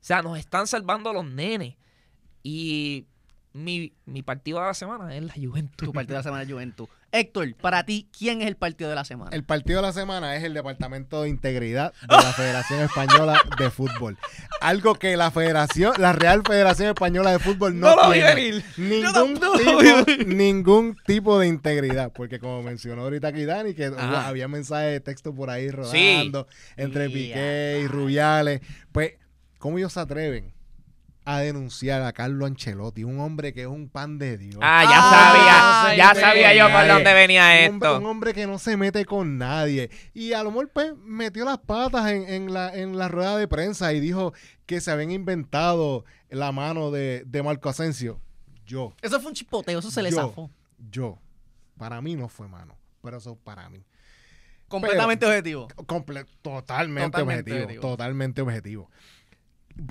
sea, nos están salvando los nenes. Y mi, partido de la semana es la Juventud. Tu partido de la semana es Juventud. Héctor, para ti, ¿quién es el partido de la semana? El partido de la semana es el Departamento de Integridad de la Federación Española de Fútbol. Algo que la Federación, la Real Federación Española de Fútbol no, tiene. Ningún, tipo, ningún tipo de integridad. Porque como mencionó ahorita aquí Dani, que había mensajes de texto por ahí rodando entre Piqué y Rubiales. Pues, ¿cómo ellos se atreven? a denunciar a Carlo Ancelotti, un hombre que es un pan de Dios. Ah, ya ah, sabía, ya sabía yo por dónde venía esto. Un hombre que no se mete con nadie. Y a lo mejor pues, metió las patas en, la, en la rueda de prensa y dijo que se habían inventado la mano de, Marco Asensio. Yo. Eso fue un chipoteo, eso se le zafó. Yo. Para mí no fue mano, pero eso para mí. Completamente objetivo. totalmente, objetivo. Totalmente objetivo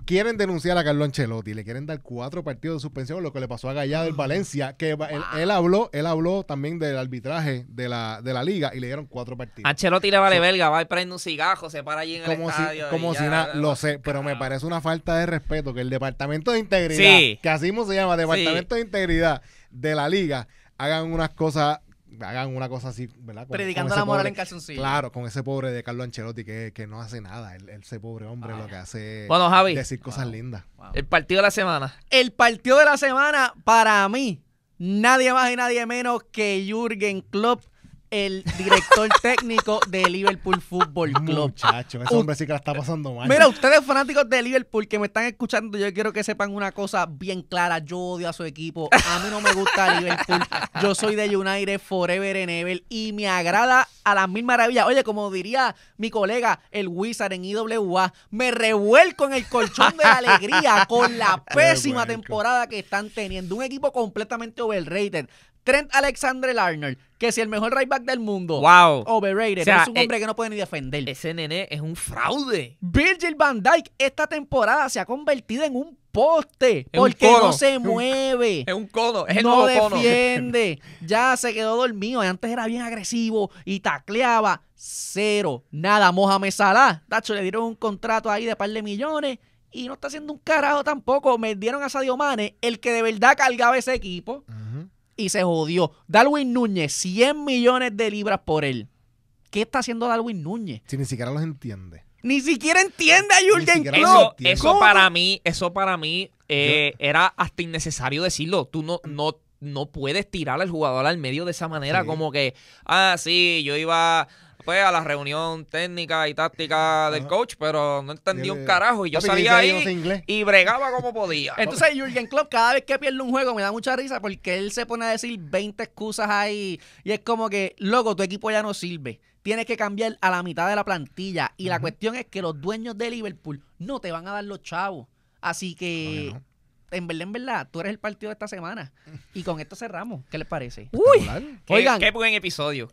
quieren denunciar a Carlo Ancelotti, le quieren dar cuatro partidos de suspensión, lo que le pasó a Gallardo en ah. Valencia, que él, habló, él habló también del arbitraje de la, de la liga y le dieron cuatro partidos. A Ancelotti le vale belga, va y prende un cigajo, se para allí en el estadio Como si nada, lo sé, pero me parece una falta de respeto que el Departamento de Integridad, que así mismo se llama, Departamento de Integridad de la liga, hagan unas cosas hagan una cosa así, ¿verdad? Predicando la moral en calzoncillo. Claro, con ese pobre de Carlos Ancelotti que, no hace nada. ese pobre hombre lo ah. que hace bueno, decir cosas lindas. El partido de la semana. El partido de la semana, para mí, nadie más y nadie menos que Jürgen Klopp el director técnico de Liverpool Football Club. Muchacho, ese hombre sí que la está pasando mal. Mira, ustedes fanáticos de Liverpool que me están escuchando, yo quiero que sepan una cosa bien clara. Yo odio a su equipo. A mí no me gusta Liverpool. Yo soy de United Forever and Ever y me agrada a las mil maravillas. Oye, como diría mi colega, el Wizard en IWA, me revuelco en el colchón de alegría con la pésima temporada que están teniendo. Un equipo completamente overrated. Trent Alexander Larner que si el mejor right back del mundo. Wow. Overrated. es un eh, hombre que no puede ni defender. Ese nene es un fraude. Virgil van Dyke esta temporada se ha convertido en un poste porque no se mueve. Es un codo. es el no defiende. ya se quedó dormido. Antes era bien agresivo y tacleaba cero. Nada, Moja Salah. Tacho, le dieron un contrato ahí de par de millones y no está haciendo un carajo tampoco. Me dieron a Sadio Mane, el que de verdad cargaba ese equipo y se jodió. Darwin Núñez, 100 millones de libras por él. ¿Qué está haciendo Darwin Núñez? Si ni siquiera los entiende. Ni siquiera entiende a Jurgen Klopp. Eso, para mí, eso para mí eh, era hasta innecesario decirlo. Tú no, no no puedes tirar al jugador al medio de esa manera, como que, ah, sí, yo iba fue a la reunión técnica y táctica del coach, pero no entendí un carajo. Y yo salía ahí y bregaba como podía. Entonces, Jürgen Klopp, cada vez que pierde un juego, me da mucha risa porque él se pone a decir 20 excusas ahí. Y es como que, loco, tu equipo ya no sirve tienes que cambiar a la mitad de la plantilla. Y la cuestión es que los dueños de Liverpool no te van a dar los chavos. Así que en verdad, en verdad, tú eres el partido de esta semana. Y con esto cerramos. ¿Qué les parece? Uy, oigan, qué buen episodio.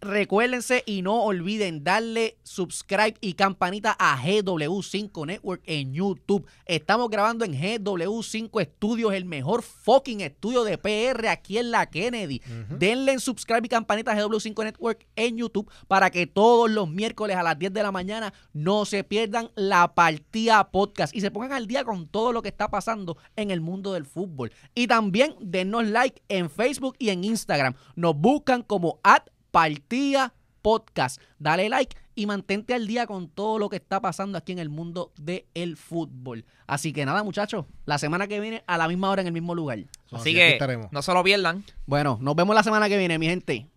Recuérdense y no olviden darle subscribe y campanita a GW5 Network en YouTube. Estamos grabando en GW5 Studios, el mejor fucking estudio de PR aquí en la Kennedy. Denle subscribe y campanita a GW5 Network en YouTube para que todos los miércoles a las 10 de la mañana no se pierdan la partida podcast y se pongan al día con todo lo que está pasando en el mundo del fútbol. Y también denos like en Facebook y en Instagram. Nos buscan como at partida podcast. Dale like y mantente al día con todo lo que está pasando aquí en el mundo del el fútbol. Así que nada, muchachos, la semana que viene a la misma hora en el mismo lugar. Así, Así que no se lo pierdan. Bueno, nos vemos la semana que viene, mi gente.